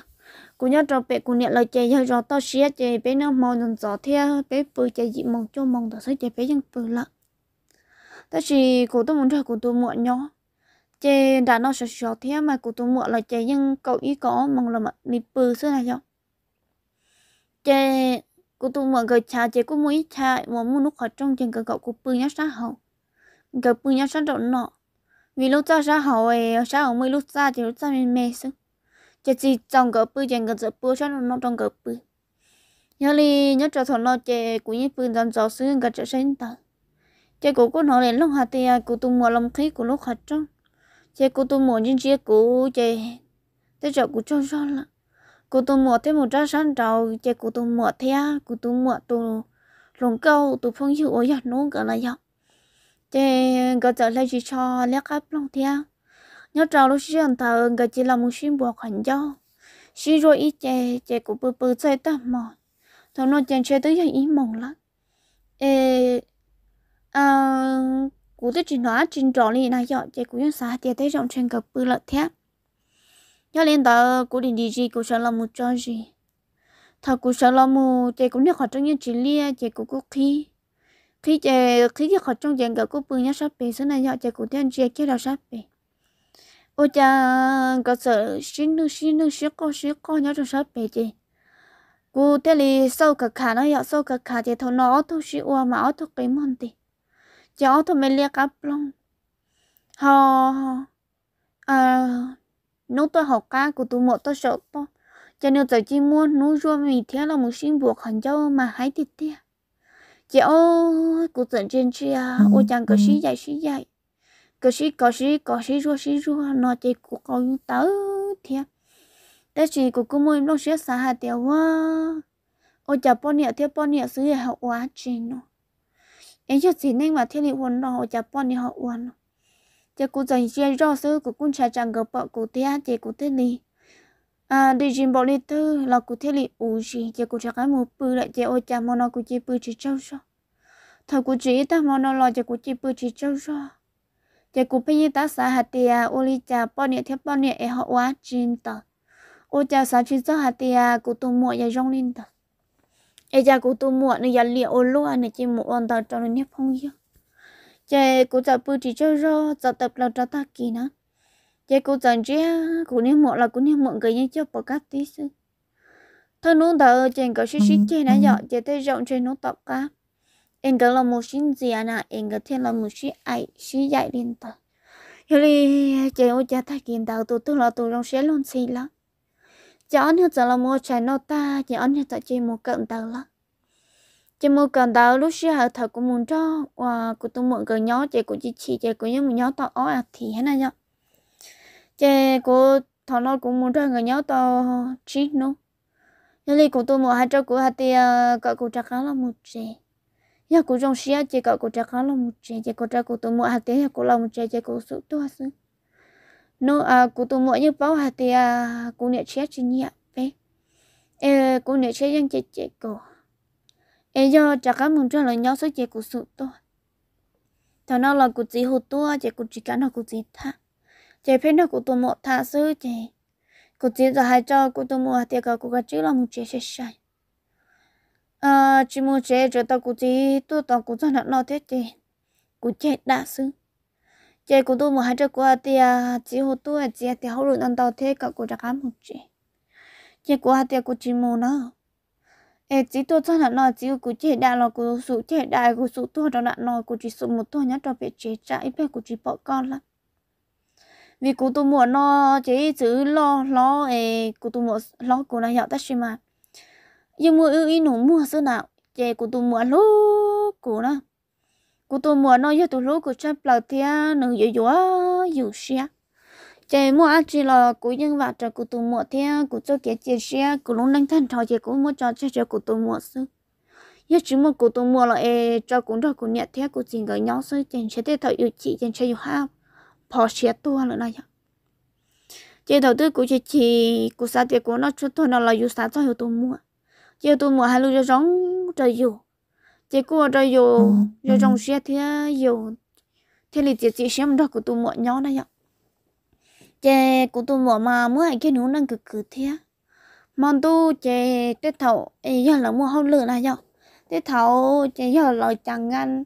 cố nhớ cho bé cố nhận lời chị giờ cho ta xía chị bé nó mòn dần dò thế bé bự chị dị mong cho mong đó sẽ chị bé ยัง bự lắm Ta chỉ cố tôi muốn cho cố tụi mua nhỏ chị đã nó sợ sợ thế mà cố tụi mua là chị nhưng cậu ý có mong là mà đi bự xưa này không chị cố tụi mua người cha chị cố muốn ít cha muốn muốn lúc khỏi trong chừng cậu cô bự nhớ sao hậu gặp bùn nhau sáng rộn nọ vì lúc ta sáng hậu ấy sáng hậu mới lúc ta thì lúc ta mình mê sức chỉ chỉ trong gặp bùn chẳng gặp giờ bùn sáng rộn nọ trong gặp bùn nhớ đi nhớ trở thuận nọ chỉ cũng như bùn dần dò xuống gặp trở sáng tờ chỉ cũng cô nói đến lúc hạt thì à, cô tung mùa lòng khí của lúc hạt trong chỉ cô tung mùa những chiếc cũ chỉ tới giờ cũng trông rõ lắm cô tu mua thêm một trái sắn trầu chơi cô tu mua theo cô tu mua tu lồng câu tu phong hiệu ở nhà nó gọi là dọc thế gọi trở lại chỉ cho lẽ cái long thia nhớ trào lúc xuyên thờ gọi chỉ làm một xuyên buộc hẳn cho xí rồi ít chè chè cũng bự bự chơi ta mò thằng nó chèn chơi tới giờ ý mộng lắm ê à cụ à, tới chỉ nói trình trò này này giờ chè cũng xả tiền tới trong trên gặp bự lợt thép nhớ lên đó cụ định đi gì cụ sợ là một trò gì thằng cụ sợ là một chè cũng được hoạt trong những chỉ lia chè cũng có khi khi chè khi chè khó trong chèn cả cố bưng nhá sắp bể số này họ chè cố thêm chè kia là sắp bể ô chà có sợ xin nu xin nu xin con xin con nhá trong sắp bể chè cố thế li sâu cả khả nó họ sâu cả khả chè thầu nó thu xí ua mà ó thu cái mòn tì chè ó thu mấy lia cá plong họ à nấu tôi học ca của tôi mộ tôi sợ to cho nên giờ chỉ mua nấu rua mình thế là một sinh buộc hẳn châu mà hái thịt tia chị ơi cụ tận trên chị à ừ, ô chẳng có ừ. sĩ dạy sĩ dạy có sĩ có sĩ có sĩ rùa sĩ rùa nó chị cụ có những tớ thiệt đó chị cụ cũng muốn lúc sẽ xa hạt tiêu quá ô chà bọn nhẹ thiệt bọn nhẹ xứ học quá chị nó em cho chị nên mà thiệt lý huấn nó họ chà bọn nhẹ họ nó, chị cụ tận trên rùa xứ cụ cũng chả chẳng có bọn cụ thiệt chị cụ tên đi à đi chim bỏ đi là cụ thể lì ủ gì chỉ cụ chắc cái một bự lại chỉ ôi cha nó cụ chỉ bự chỉ trâu sao thằng cụ chỉ ta nó lo chỉ cụ chỉ bự chỉ trâu sao chỉ cụ bây ta xã hạt tiề ô li cha bao nhiêu thế bao nhiêu em họ quá chín tờ ô cha xã chín số hạt tiề cụ tu muội giờ rong linh tờ ai e cha cụ tu muội này giờ liệu ô lúa này chỉ muội on tờ cho nên nếp không yêu chỉ cụ chỉ bự chỉ trâu sao tập là cho ta kỳ nữa chị cũng chẳng chứ cũng nên một là cũng nên một người như cho bỏ cát tí sư thân nuông đầu trên cái xí xí trên này giờ chị thấy rộng trên nó tập cá em cái là một xin gì à nè em cái thiên là một xí ai xí dạy lên tờ rồi chị ôi cha thay kiến đầu tụi tôi là tụi lòng sẽ luôn xì lắm chị ăn hết giờ là mua trái nó ta chị ăn hết giờ chị một cận đầu lắm chỉ một cần đào lúc xưa hở thở cũng muốn cho và của tôi muốn cái nhỏ chỉ của chị chị chỉ của những nhỏ to ó thì thế này nhá chế của thằng nó cũng muốn cho người nhớ tao chít nó nhớ đi của tôi một hai cháu của hai tia cậu trả khá là một trẻ giờ của trong xia chế cậu trả khá là một trẻ chế của trả của tôi một hai tia của là một trẻ chế của số tôi sư nó à của tôi mỗi như bao hai tia của nè chết chỉ nhẹ bé e của nè chết đang chết chế cổ e do trả khá muốn cho là nhớ số chế của số tôi thằng nó là của chỉ hụt tôi chế của chỉ cả nó của chỉ thằng chế phê nó của tụi một thả sư chế cô chỉ giờ hai cho cô tụi mua tiền cả cô cái chữ là một chế sẽ sai à chỉ một chế cho tao cô chỉ tôi tao cô cho nó nó thế chế cô chế đã sư chế cô tụi mua hai cho cô tiền chỉ hồ tôi chỉ tiền hậu luận ăn tao thế cả cô đã cám một chế chế cô hai tiền cô chỉ mua nó ê chỉ tôi cho nó nó chỉ cô chế đã là cô số chế đại cô số tôi cho nó nó cô chỉ số một tôi nhá cho bé chế trả ít bé cô chỉ bỏ con lắm vì cô tôi mua nó chế chữ lo lo ấy cô tôi mua lo cô là hiểu tất gì mà nhưng mua ưu ý nó mua xưa nào chế cô tôi mua lú cô nó cô tôi mua nó giờ tôi lú cô chấp là thia nó dễ dỗ dụ xe chế mua chỉ là cô nhân vật cho cô tôi mua thia cô cho kia chia xe cô luôn đang thân thọ chế cô mua cho chế cho cô tôi mua xưa nhất chỉ một cô tôi mua là cho cũng cho cô nhận thia cô chỉ gửi nhau xưa trên chế thế thọ yêu chị trên chế yêu hao bỏ xe tua nữa này chị đầu tư của chị chị của xã tiệc của nó chút thôi nó là dù xã cho hiểu tôi mua chị tôi mua hai lô cho giống trời dù chị của trời dù ừ, cho rong ừ. xe thì dù thế thì chị chị xem đó của tôi mua nhỏ này ạ chị của tôi mua mà mua hai cái nụ năng cực cực thế mong tôi chị tết thầu ấy giờ là mua hai lô này ạ tết thầu chị giờ là chẳng ăn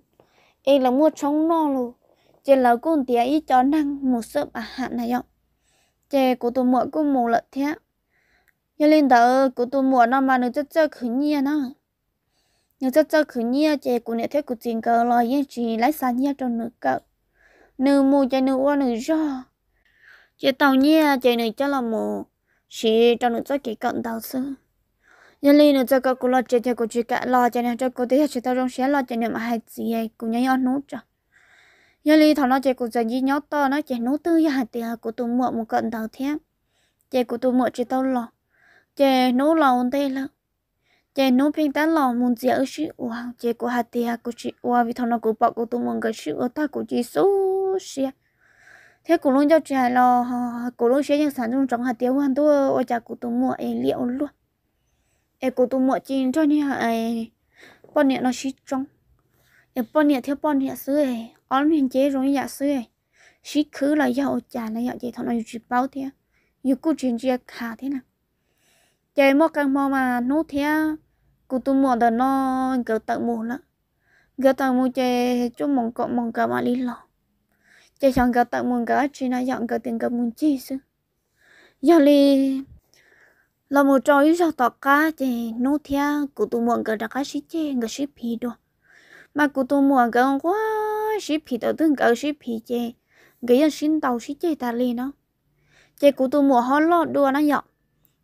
ấy là mua trống no luôn chỉ là cũng tía ít cho năng một sợ à hạn này dọc chè của tôi mua cũng mua lợt thế nhưng lên đó của tôi mua nó mà nó rất rất khứ nhia nó nhưng rất rất khứ nhia chè của nè thế của tiền cờ lo yên chỉ lấy xa nhia cho nữ cậu nữ mua cho nữ qua nữ do chè tàu nhia chè nữ cho là mù chỉ cho nữ cho kỳ cận tàu sư nhưng lên nữa cho cậu của lo chè chè của chị cả lo chè nè cho cô thấy chị tao trong xé lo chè nè mà hai chị ấy cũng nhảy ăn nút cho giờ li thằng nó chạy cụ dần gì nhớ to nó chạy nấu tư ya thì của tụi mượn một cận đầu thế chạy của tụi mượn chỉ tao lò chạy nấu lò ổn đây là chạy nấu pin tán lò muốn gì ở xí ủa chạy của hạt thì của chị ủa vì thằng nó của bọn của tụi mượn cái xí ủa ta của chị số xí thế của luôn cho chị lò của luôn sẽ những sản dụng trong hạt tiêu hoàn tôi ở nhà của tụi mượn ấy liệu luôn ấy của tụi mượn chỉ cho nên ấy bọn nhện nó chỉ trong ấy bọn nhện theo bọn nhện xứ ấy ở nên chế rồi giả dạ sư ấy sĩ khứ là giàu chả là giàu chế thằng này chỉ bao thế yêu cô chuyện gì khá thế nào chế một cái mò mà nô thế cô tu mò đợt nó gỡ tận mù lắm gỡ tận mù chế cho mong cọ mong cả mà lý lọ chế chọn gỡ tận mù gỡ chỉ là chọn gỡ tiền gỡ mù chi sư giờ li là một trò yếu sao tọt cá chế nô thế cô tu mò gỡ đặc cá sĩ chế gỡ sĩ phi đồ mà cô tu mò gỡ quá sĩ phì đầu tư gỡ sĩ phì chê cái dân sinh tàu chỉ chê ta li nó chê cụ tu mùa hoa lọ đùa nó nhở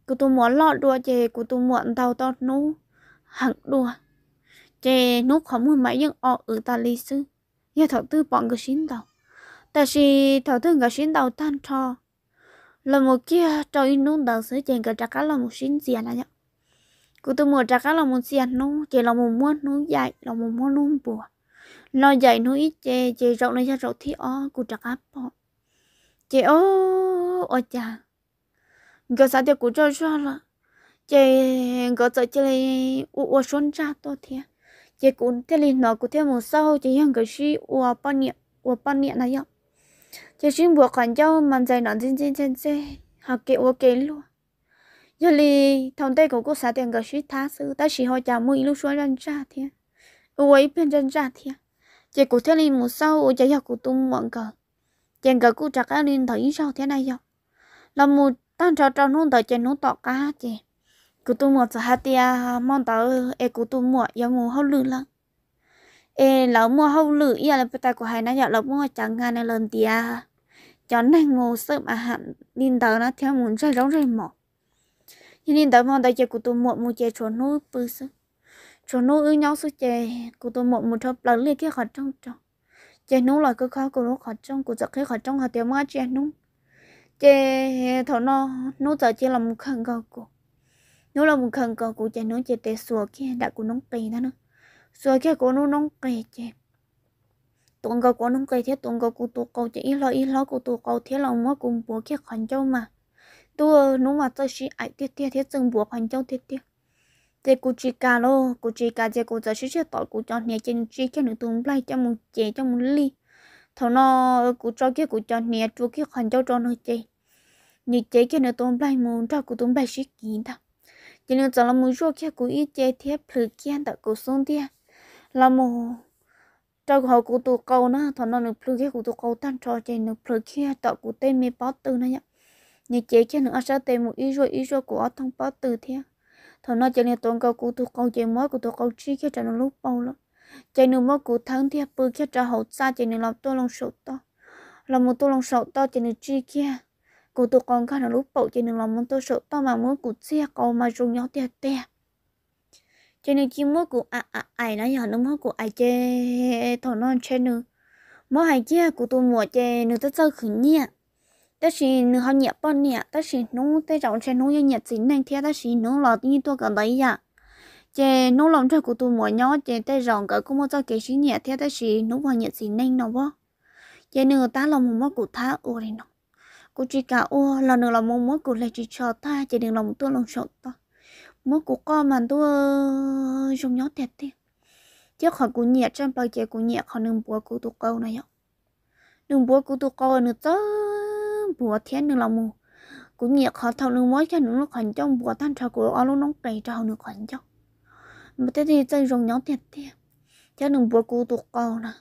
cụ tu mùa lọ đùa chê cụ tu mùa tàu to nú hẳn đùa chê nú không mua mấy dân ở ở ta li sư nhà thọ tư bọn cái sinh tàu ta chỉ thọ tư gỡ sinh tàu tan cho là một kia cho in nú đầu sứ chê gỡ trạc là một sinh diện nó nhở cụ tu mùa trạc là một diện nú chê là một mua nú dạy là một mua luôn bùa lo dậy nó ít chê chê rộng nó ra rộng thì ó cụ trạc áp bỏ chê ó ó chà gỡ sao thì cụ cho cho là chê gỡ sợ chê lì u u xuân cha to thiệt chê cụ thế lì nó cụ thế một sau chê hàng cái gì u bao nhiêu u bao nhiêu này ạ chê xin buộc khoản giao mà dạy nó trên trên trên chê học kệ u kệ luôn giờ này thằng tây của cô sao tiền cái gì thá sự ta chỉ hỏi chào mỗi lúc xuân cha thiệt u ấy bên chân ra thiệt chị cụ thế linh một sau chị học cụ tung mọn cờ chị cờ cụ chặt cái linh thấy sao thế này rồi là một tan trò trò nôn tới chị nó tọ cá chị cụ tung mọn sợ hạt tia mong tới e cụ tung mọn giờ mù hậu lử lắm e lão mua hậu lử giờ là tay của hai nó giờ lão mua chẳng ngan này lần tia cho nên ngô sớm mà hạn linh tới nó theo muốn chơi rong rơi mỏ nhưng linh tới mong tới chị cụ tung một mua chị chuồn nô bự sức cho nó ư nhau số chè cụ tôi một một thập lần liền kia khỏi trong trong chè nó lại cứ khó của nó khỏi trong của giật cái khỏi trong họ tiêu má chè nó chè thọ nó nó giờ chè là một khăn gò cụ nó là một khăn gò cụ chè nó chè tè sùa kia đã của nó kỳ đó nữa sùa kia của nó nóng kỳ chè tuần gò của nó kỳ thế tuần gò của tôi cầu chè ít lo ít lo của tôi cầu thế là mua cùng bố kia khẩn châu mà tôi nó mà tôi chỉ ai tiết tiết thế chừng bố khẩn châu tiết tiết thế cô chỉ cả lo cô chỉ cả thế cô giờ chỉ chỉ tỏi cô cho nhà trên chỉ cho nữ tung lại cho một chế cho một li, thằng nó cô cho cái cô cho nhà chú cái còn cho cho nó chế như chế kia nữ tung lại muốn cho cô tung lại chỉ kín ta chỉ nên cho là muốn cho cái cô ít chế thế phơi kia ta cô xuống đi là một cho họ cô tụ cầu nó thằng nó nữ phơi cái cô tụ cầu tan cho chế nữ phơi kia ta cô tên mê bó từ nó nhá như chế kia nữ ăn sao tên một ít rồi ít rồi ở thằng bó từ thế thọ nó cho nên toàn câu cụ thuộc câu chuyện mới của thuộc câu chi khi trả nó lúc bao lắm chơi nữa mới cụ thắng thì bự khi trả hậu xa chơi nữa lòng tôi lòng sầu to lòng một tôi lòng sầu to chơi nữa chi kia cụ thuộc còn khác là lúc bầu chơi nữa lòng một tôi sầu to mà muốn cụ xe cầu mà dùng nhau tiền tiền, chơi nữa chi mới cụ à à ai nói giờ nó mới cụ ai chơi thọ nó chơi nữa mới hai kia cụ tôi mua chơi nữa tôi chơi khử nhẹ tôi tôi cần đấy của 但是你好热半年，但是侬在早晨侬要热情那天，但是侬老你多个 đấy 呀。这侬老这古多么 nhỏ，这在 rằng cái cũng muốn cho cái sự nhẹ thế, 但是侬 vào nhẹ gì nên nó vô. Vậy nữa ta là một mối của ta ô đi nó. Cô chỉ cả ô là nữa là một mối của lại chỉ cho ta, chỉ đừng lòng tôi lòng sợ ta. Mối của con mà tôi dùng nhỏ thiệt đi. Chứ khỏi của nhẹ trong bao giờ của nhẹ khỏi đừng búa của tôi câu này ạ. Đừng búa của tôi câu nữa tới บัวเทียนหนึ่งเรามูกูเหยียกขอเท่าหนึ่งม้อยแค่หนึ่งลูกขันจ้องบัวท่านชาวกูเอาลูกน้องไก่เท่าหนึ่งขันจ้องมันจะดีใจรงย้อนเตี้ยเตี้ยเจ้าหนึ่งบัวกูตุกเกานะ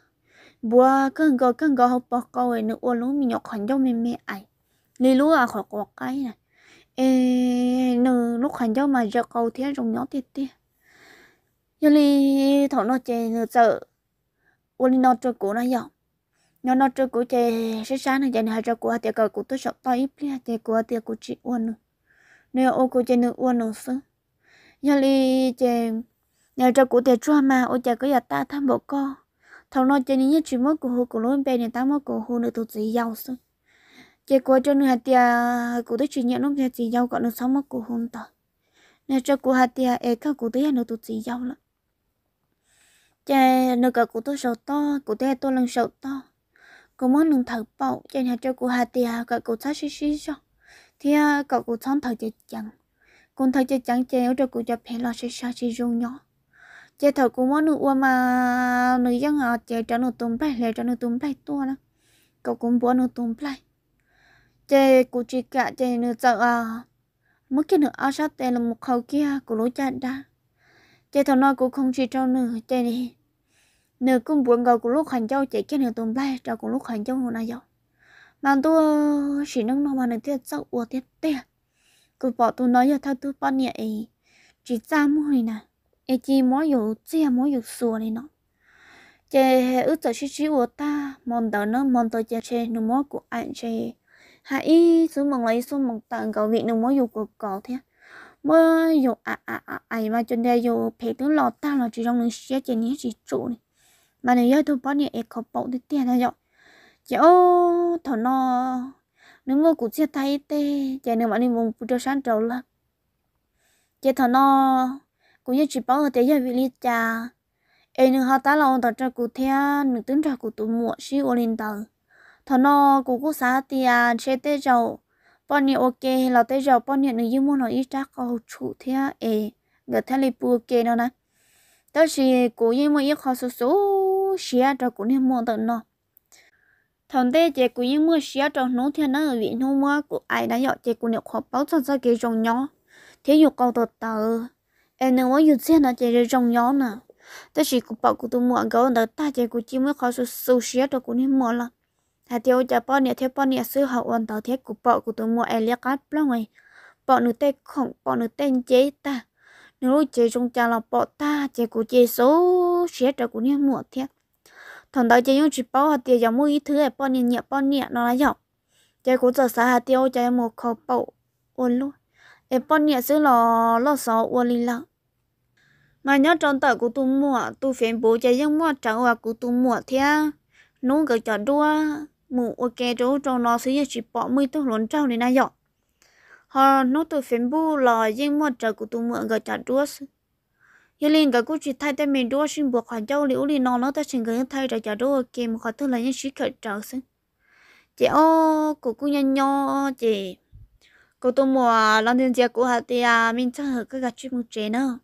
บัวก็เงาก็เงาเขาปอกเกาไอ้หนึ่งอ้วนลูกมีหยกขันจ้องเม่เม่ไอ้ลีลูกอ่ะขอกอกไก่นะเอ้หนึ่งลูกขันจ้องมาจะเกาเทียนรงย้อนเตี้ยเตี้ยยลีถอนนอเจเนื้อเจอวันนี้นอเจอกูนะยอง nhỏ nó chơi cú chơi sẽ sáng này chơi hai trò cú tiệc cờ cú tôi sợ to ít lia chơi cú tiệc cú chị uôn nữa nếu ô cú chơi nữa uôn nữa sớ nhà li chơi nhà trò cú tiệc cho mà ô chơi cái nhà ta tham bộ co thằng nó chơi những chuyện mới của hồ của lối bên này ta mới của hồ nữa tụi gì giàu sớ chơi cú chơi nữ hạt tiệc cú tôi chuyện nhận lúc nhà gì giàu còn được sống mất của hôn ta nhà trò cú hạt tiệc ấy các cú tôi nó tụi gì giàu lắm chơi nó cả cú tôi sầu to cú tôi tôi lần sầu to cô muốn nâng thở bầu cho nhà cho cô hà tia cả cô sát xí xí xong, thì cả cô sáng thở chết chẳng con thở chết chẳng chéo cho cô cho phải lo xí xa xí rung nhỏ chế thở cô muốn nụ mà nụ dân họ chế cho nụ tôm bay lại cho nụ tôm bay tua đó cậu cũng bỏ nụ tôm bay chế cô chỉ cả chế nụ sợ à mỗi cái nụ áo sát tên là một khẩu kia của lối cha đã chế thở nói cô không chỉ cho nụ chế đi nếu cũng buồn gầu của lúc hành châu chạy kia nếu tuần lại cho của lúc hành châu hôm nay dầu mà tôi ờ, chỉ nâng nó mà nên tiết dậu ua tiết tiệt cứ bỏ tôi nói giờ thao tôi bao nhiêu ấy chỉ ra mỗi nè ấy chỉ mỗi dù chỉ mỗi dù xua này nọ, chè ước giờ chỉ chỉ của ta mòn tờ nó mòn tờ chơi chơi, nó mỗi của anh chơi, hãy xuống mong lấy xuống mong tặng cậu vị nó mỗi dù của cậu thế mới dù à à à ấy à, mà trên đây dù phải tướng lọt ta là chỉ trong những xe chè nhé chỉ trụ này mà nếu giờ tôi bỏ nhẹ có bỏ thì tiền thôi rồi chỗ thằng nó nếu ngô cũng chia thấy tê chỉ nếu mà đi muốn phụ trách sáng trầu là chị thằng nó cũng như chỉ bảo thế giờ vì lý cha em nếu họ ta là ông cho cụ theo nữ tướng cho cụ tụ muộn xí ô linh tờ thằng nó cũng có xã tiền chế tê rồi bọn nhẹ ok là tê rồi bọn nhẹ nếu như muốn nói ít chắc cầu chủ theo em người theo lý bù kê nó nè, đó chỉ cố ý mà yêu khó số số xía cho cũng nên mua tận nó thằng tê chị cũng như mua xía cho nó thì nó ở viện không mua của ai đã dọn chị cũng nhiều khó báo cho ra cái rồng nhỏ thế dục cầu tờ tờ em nếu có dùng xe là chị rồi rồng nhỏ nè tất chỉ cũng bảo của tôi mua gấu nó ta chị cũng chỉ mới khó số số xía cho cũng nên mua là hà tiêu cho bọn nhà theo bọn nhà sư hậu hoàn tờ thế của bảo của tôi mua ai liếc cái bao ngày bọn nữ tê không bọn nữ tên chế ta nếu chế trong cha là bọn ta chế của chế số xía cho cũng nên mua thiệt thằng đó chơi dùng chỉ bao hạt tiêu giống mỗi thứ ấy bao nhiêu nhiệt bao nhiêu nó là dọc chơi cũng giờ sáng hạt tiêu chơi một khẩu bậu uốn luôn ấy bao nhiêu xứ là lò số uốn lì lợ mà nhớ trong tờ của tôi mua tôi phiền bố chơi những mua chẳng qua của tôi mua thế nó cái chọn đua mụ ok chỗ trong nó xứ chỉ bỏ mươi tôi lún trâu này na dọc họ nó tôi phiền bố là những mua chẳng của tôi mua người chọn đua giờ liền cái cuộc chỉ thay thế mình đua sinh buộc khoản châu liễu liền nó nó ta sinh cái thay ra chả đua kìm khó thứ là những sĩ khởi trở sinh chị ô cô cũng nhăn nho chị cô tôi mua lần tiền chị của hạt thì à mình chắc hợp cái gạch chuyện một chế nữa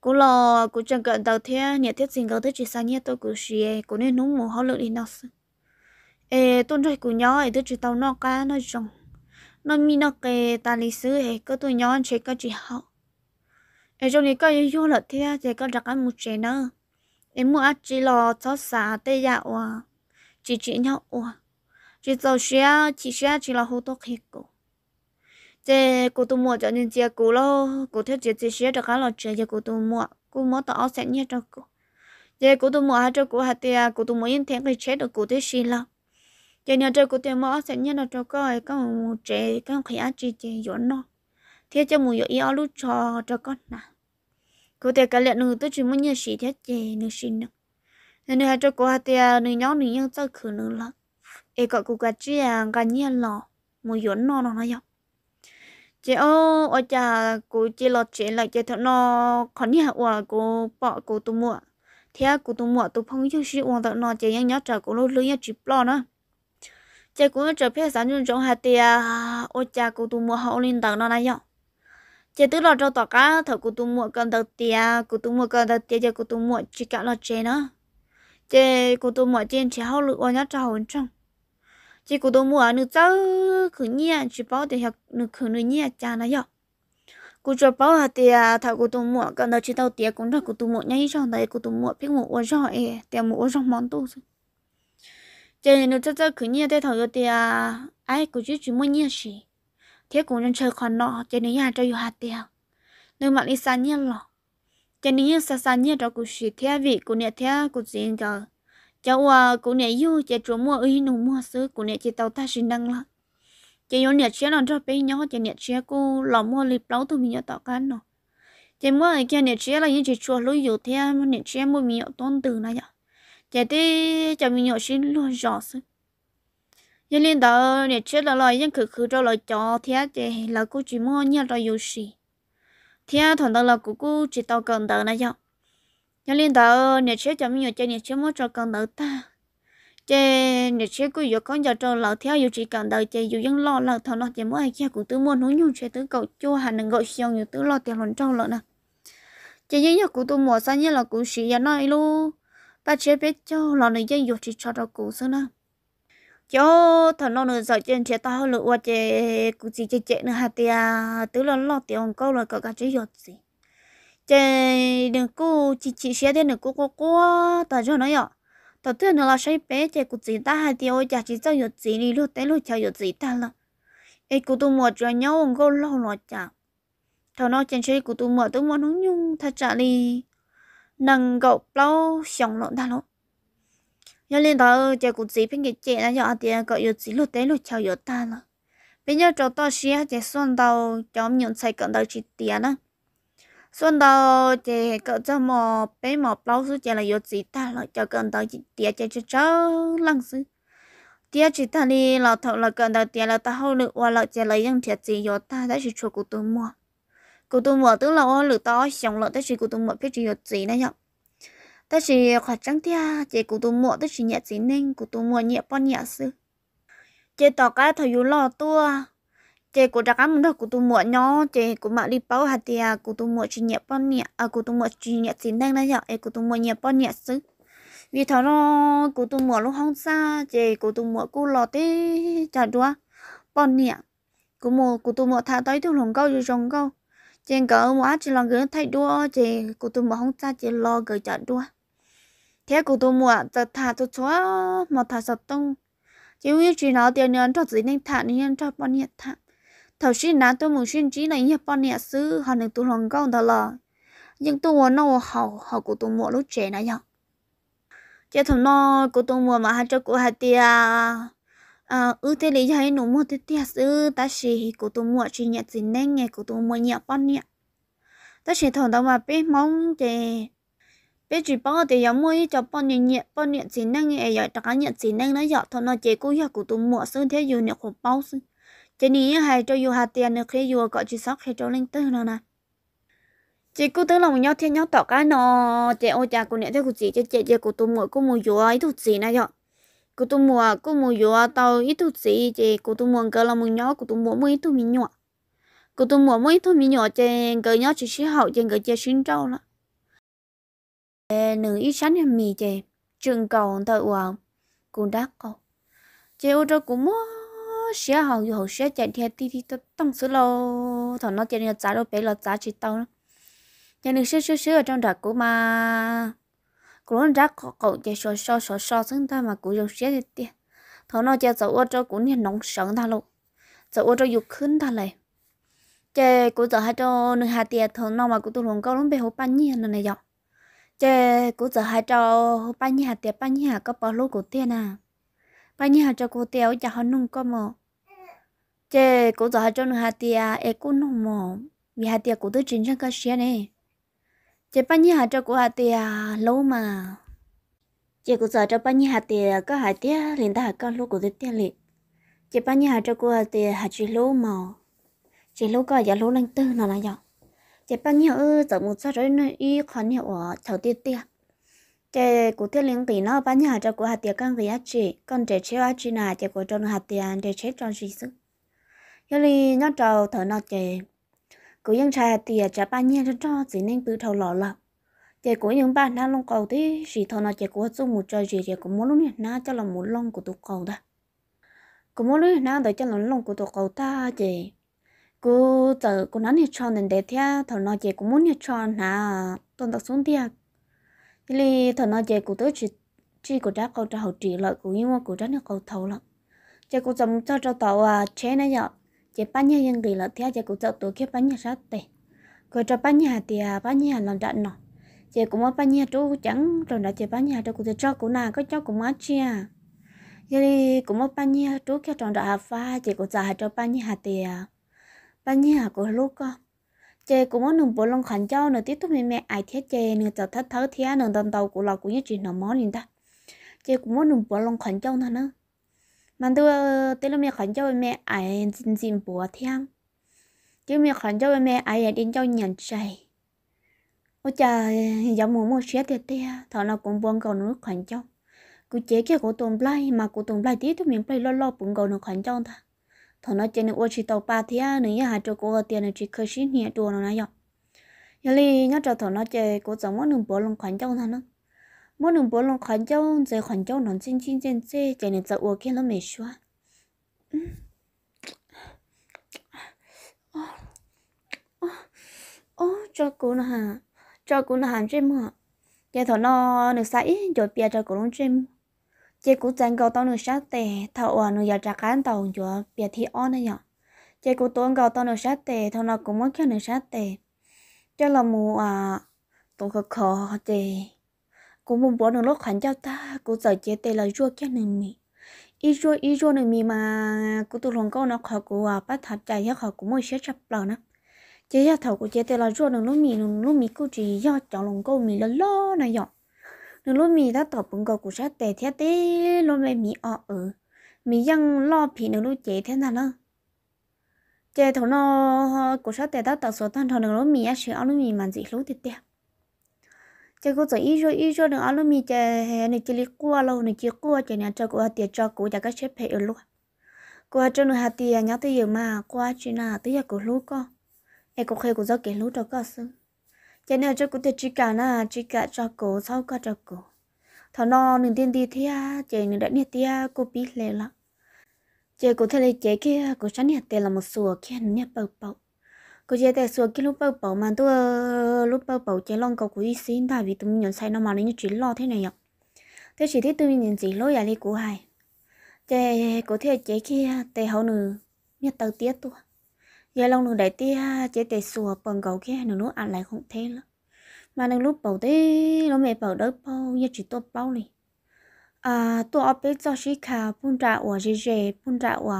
cô lo cô chẳng cần đầu thế nhiệt thiết sinh cầu thế chỉ sang nhé tôi cũng xì cô nên núng mùa họ lượng đi nó sinh, ê tôi rồi cô nhỏ ấy tôi chỉ tao nó cá nó rồng nó mi nó kề ta lịch sứ ấy có tôi nhỏ anh chế có chỉ học em trong này có yêu là thế thì con đặt ăn một chén nữa em mua ăn chỉ lo cho xả tê dạ à chỉ chỉ nhau à chỉ cho xe chỉ xe chỉ là hô tóc hết cổ thế cô tôi mua cho nên chia cô lo cô theo chỉ chỉ xe đặt ăn là chơi cho cô tôi mua cô mua tao sẽ nhét cho cô thế cô tôi mua hai cho cô hai tia à, cô tôi mua yên thế cái chết được cô thế xin lắm cho nên cho cô tôi mua sẽ nhét cho cô ấy có một trẻ có khi ăn chỉ chỉ dọn nó thế cho mùi yêu yêu lúc cho cho con nè cô thì cái lẹn nữ tôi chỉ muốn nhớ sĩ thế chè nữ sinh nữa nên hai cho cô hai tia nữ nhóm nữ nhân tao khử nữ lắm e cậu cô cả chị à cả nhiên à, lò mùi yến nó nó nói dọc chị ô ở nhà cô chị lọt chị lại chị thằng nó còn nhà của cô bỏ cô tụ mua thế à, cô tụ mua tụ phong yêu sĩ hoàn thằng nó chị nhớ nhớ chờ cô lúc lưỡi nhất chỉ lo nữa chị cũng chờ phía sáng trong trong hai tia à, ở nhà cô tụ mua hậu lên tầng nó này dọc chỉ tức là cho tỏ cá thợ cụ tụ mua cần đầu tiền cụ tụ mua cần đầu tiền chỉ cụ tụ mua chỉ cả là chế nữa, chỉ cụ tụ mua trên chỉ hậu lựa nhá cho hồn trong chỉ cụ tụ mua nữ cháu cứ nhia chỉ bảo để học nữ cứ nữ nhia cha nó hiểu cụ cho bảo là tia thợ cụ tụ mua cần đầu chỉ đầu tiền cũng là cụ tụ mua nhá trong đấy cụ tụ mua biết mua uống rồi ấy tia mua uống trong món tu chỉ nữ cháu cứ nhia để thở tia ai cụ chỉ chỉ mua nhia gì thế cũng nên chơi con nọ cho nên nhà cho yêu hạt tiêu nếu mà đi xa nhiên lọ cho nên xa xa nhiên đó cũng chỉ thế vị của nhà thế cũng gì cả cháu à cũng nhẹ yêu chỉ chỗ mua ý nụ mua xứ của nhà chỉ tàu ta sinh đăng lắm cho nhớ nhà chia nó cho bé nhỏ cho nhà chia cô lọ mua lịp lâu tụi mình nhớ tao cán nọ cho mua ở kia nhà chia là những chị chùa lối dụ thế mà nhẹ chia mua mình nhớ tôn từ này nhở chỉ thế cho mình nhớ xin luôn rõ sứ yên lên đó nè chết là lại yên khử khử cho lại cho thế thì là cô chỉ mua nhà rồi yêu gì thế thằng đó là cô cô chỉ tao cần đỡ này nhở yên lên đó nè chết cho mình nhớ chơi nè chết mua cho cần đỡ ta chế nè chết cô yêu con giờ cho lão theo yêu chỉ cần đỡ chế yêu vẫn lo là thằng nó chỉ mua ai kia cũng tự mua nó nhung chế tự cậu chua hẳn đừng gọi xiêu nhiều tự lo tiền lần trâu lợn nè chế yên nhớ cô tôi mua sang như là cô sĩ yên nói luôn ba chế biết cho lão này yên yêu chỉ cho đó cô xưa nè cho thằng nó nữa giờ trên chế tao lựa qua chế cụ gì chế chế nữa hạt tia tứ là lo tiền câu là cả cả chế giọt gì chế đừng cụ chỉ chỉ xe thế đừng cụ quá quá tao cho nó vậy tao nó là say bé chế cụ gì ta hạt tia ôi chả chỉ cho giọt gì đi lúc tới lúc chơi giọt gì ta là ấy cụ tôi mua cho nhau ông câu lo lo chả thằng nó trên chế cụ tôi mua tôi mua nó nhung thật trả đi nâng gậu bao xong lộn ta lộn giờ lên đó giờ cũng chỉ bên cái chuyện là giờ thì có yêu chỉ lúc đấy lúc chào yêu ta nữa bây giờ cháu to xí giờ xuân đầu cháu nhận sai cận đầu chỉ tiền nữa xuân đầu thì cỡ cho mò bé mò bao số giờ là yêu chỉ ta rồi cháu cận đầu chỉ tiền giờ cho cháu lăng sư tiền chỉ ta đi là thọ là cận đầu tiền là ta hậu lực và là giờ lấy những thiệt gì yêu ta đã chỉ cho cụ tôi mua cụ tôi mua tức là ô lực to xong là đã chỉ cụ tôi mua biết gì yếu gì nữa nhở chỉ chỉ nhẹ 但是夸张点，这古多莫都是 nhà gì nhẹ bao nhẹ sư chế tỏ cái thời yếu lo tua chế của đặc ám đó của tôi mua nhỏ chế của mẹ đi bao hạt thì à của tôi mua chỉ nhẹ bao nhẹ à của tôi mua chỉ nhẹ tiền đang đấy à của tôi mua nhẹ bao nhẹ sư vì thằng nó của tôi mua lúc không xa chế của tôi mua cô lo tê chả đua bao nhẹ của mua của tôi mua thà tới tôi lồng câu rồi rồng câu chế cỡ mua chỉ lòng gỡ thay đua chế của tôi mua không xa chế lo gửi chả đua thế cụ tôi mua giờ thả cho chó mà thả sập tung chỉ vì chỉ nói tiền nhân cho chỉ nên thả nên cho bọn nhiệt thả thầu xin nã tôi muốn xin chỉ là nhiệt bọn nhiệt sư họ nên tôi lòng công đó là nhưng tôi muốn nó học họ cụ tôi mua lúc trẻ này nhở chứ thằng nó cụ tôi mua mà hai cho cụ hai tia à ư ừ, thế lý giải nó mua thế tia sư ta chỉ cụ tôi mua chỉ nhiệt chỉ nên nghe cụ tôi mua nhiệt bọn nhiệt ta chỉ thằng đó mà biết mong cái bây giờ bao thì giờ mỗi cho bao nhiêu nhiệt bao nhiêu chỉ năng ấy giờ trả nhiệt chỉ năng nó giờ thôi nó chỉ cố giờ của tụi mua xương thế dù nhiệt của bao xương chỉ ní hay cho dù hạt tiền nữa khi dù gọi chỉ sóc hay cho linh tư nó nè chỉ cố tưởng lòng nhau thiên nhau tỏ cái nó chị ôi cha của nhiệt thế của chị cho chị giờ của tụi mua của mua dù ấy thuộc gì này giờ của tụi mua của mua dù tao ít thuộc gì chị của tụi mua cái là mua nhỏ của tụi mua mua ít thuộc mình nhỏ của tụi mua mua ít thuộc mình nhỏ chị cơ nhỏ chỉ sĩ hậu chị cơ chị sinh trâu nữa Ê, nữ ít sánh hầm mì chè, trường cầu thợ hoàng, cũng đã có Chè ô tô cũng mua xe hầu dù hầu xe chạy theo tí tí tao tông sứ lô, thằng nó chạy theo giá đâu bé là giá chỉ tao nữa. Nhà nữ xe xe ở trong đặc của mà, cũng đắc cậu chạy xò xò xò xò xứng ta mà cũng dùng xe thì tiền. Thằng nó chạy dầu ô tô cũng như nóng sẵn ta lô dầu ô tô dục khứng ta lại. Chè cũng dầu hai trò nữ hai tiền thằng nó mà cũng tụ lồng câu lắm bé hố bánh nhiên này dọc chè cũng giờ hai trò ba nhì hạt tiệt ba nhì hạt có bỏ lô của tiền à ba nhì hạt cho cô tiêu giờ họ nung có mò chè cũng giờ hai trò nung hạt tiệt e cũng nung mò vì hạt tiệt cũng tới chính trang cái xe này chè ba nhì hạt cho cô hạt tiệt lâu mà chè cũng giờ cho ba nhì hạt tiệt có hạt tiệt liền ta hạt con lô của tiền liền chè ba nhì hạt cho cô hạt tiệt hạt chỉ lô mò chỉ lô có giờ dạ lô lên tư nào là giờ chế bao nhiêu ư giờ một sao rồi nó y khoan hiệu ở thầu tiệt tiệt chế cụ thiết liên tỷ nó bán nhà cho cụ hạt tiệt con gì á chị con trẻ chế á chị nào chế của trong hạt tiệt để chế cho gì sức giờ đi nó trầu thở nó chế cụ dân trai tiệt trả bao nhiêu cho chỉ nên tự thầu lọ lọ chế của những bạn đã long cầu thì chỉ thầu nó chế của chung một chơi gì chế của muốn lúc này nó cho là muốn long của tụ cầu đó cũng muốn lúc nào để cho nó long của tụ cầu ta chế cô giờ cô nói nhiệt tròn nên để theo thằng nói chị cũng muốn nhiệt tròn nà tôi tập xuống tiệc thì thằng nói chị cũng tới chỉ chỉ cũng đã câu trả hậu trị lợi cũng như mà cũng đã được câu thầu lắm chị cũng dòng cho cho tàu à chế nãy giờ chị bán nhà dân gì lợi theo chị cũng cho tổ kia bán nhà sát tệ cô cho bán nhà thì à, bán nhà làm đạn nọ chị cũng muốn bán nhà chú chẳng rồi đã chị bán nhà cho cũng cho cũng nào có cho cũng má chia thì cũng muốn bán nhà chú kia tròn đã phá chị cũng trả cho bán nhà thì à, bà nhi à của lúc con chè cũng muốn nung bộ lòng khẩn châu nửa tiếp tục mẹ mẹ ai thế chè nửa chợ thất thớ thế nửa tần tàu của lò cũng như chuyện nửa món liền ta chè cũng muốn nung bộ lòng khẩn châu nữa nữa mà tôi tới lúc mẹ khẩn cho mẹ ai xin xin bùa thêm chứ mẹ khẩn cho mẹ ai đến cho nhận chạy ôi cha giống muốn một xé thiệt tia thọ nào cũng buông cầu nước khẩn châu. cứ chế kia của tôm play mà của tôm play tiếp tục mình play lo lo cũng cầu nước khẩn châu ta thọ nó chơi nữa chỉ tàu ba thì à nữa hà cho cô tiền nữa chơi khơi xin nhẹ đùa nó nãy giờ giờ li nhớ cho thọ nó chơi cô giống mỗi nửa bữa lòng khoản châu thằng nó mỗi nửa bữa lòng khoản châu chơi khoản châu nó xin xin xin chơi chơi nữa chơi uống kia nó mệt xóa ô cho cô nó hà cho cô nó hà trên mà giờ thọ nó nữa sai rồi bia cho cô nó chơi chị cũng chẳng cầu tao nữa sát tệ thầu ở nửa giờ trả cán tàu chúa biệt thị on này nhở chị cũng tuấn cầu tao nữa sát tệ thầu nó cũng mất khi nửa sát tệ cho là mù à tôi khó khó tệ cũng muốn bỏ nửa lúc khoản cho ta cũng giờ chị tệ là chua kia nửa mì ít chua ít chua nửa mì mà cũng tôi lòng câu nó khó cũng à bắt thập chạy hết khó cũng mới sẽ chấp lò nữa chị giờ thầu của chị tệ là chua nửa lúc mì nửa lúc mì cũng chỉ do chọn lòng câu mì là lo này nhở nếu lúc mì đã tập bụng cầu của sát để thiết tế lúc mẹ mì ở ở ừ. mì dân lo phí nếu lúc chế thế nào nữa chế thằng nó của sát để đã tập số tan thằng nếu lúc mì ăn sữa lúc mì mặn gì lúc thiết tiếc chế cô chỉ ít rồi ít rồi nếu ăn lúc mì chế này chỉ lấy cua lâu này chỉ cua chế này cho cô tiệt cho cô cho các chế phải ở luôn qua cho nửa hạt tiền nhớ tới giờ mà qua chuyện nào tới giờ cô lúc co, em cũng khơi cô giáo kiến lúc cho co sưng cho nên cho cụ thể chỉ cả na chỉ cả cho cô sau cả cho cô thọ nó nên tiền đi thế à chị nên đã nhiệt tia cô biết lệ lắm chị cụ thể là chị kia cô sẵn nhiệt tiền là một sùa kia nhiệt bầu bầu cô chị tại sùa kia lúc bầu bầu mà tôi lúc bầu bầu chị long cầu của y xin tại vì tụi mình nhận sai nó mà nên như chỉ lo thế này ạ thế chỉ thấy tụi mình nhận gì lỗi à đi của hai chị cụ thể chị kia tại hậu nữ nhiệt tàu tiết tôi giờ lòng đường đại tia chế tề sùa bằng cầu kia nương nó ăn lại không thế nữa. mà đang lúc bảo thế nó mẹ bảo đỡ bao như chỉ tôi bao này à tôi ở bên cho sĩ cả, phun ra ủa gì gì phun ra ủa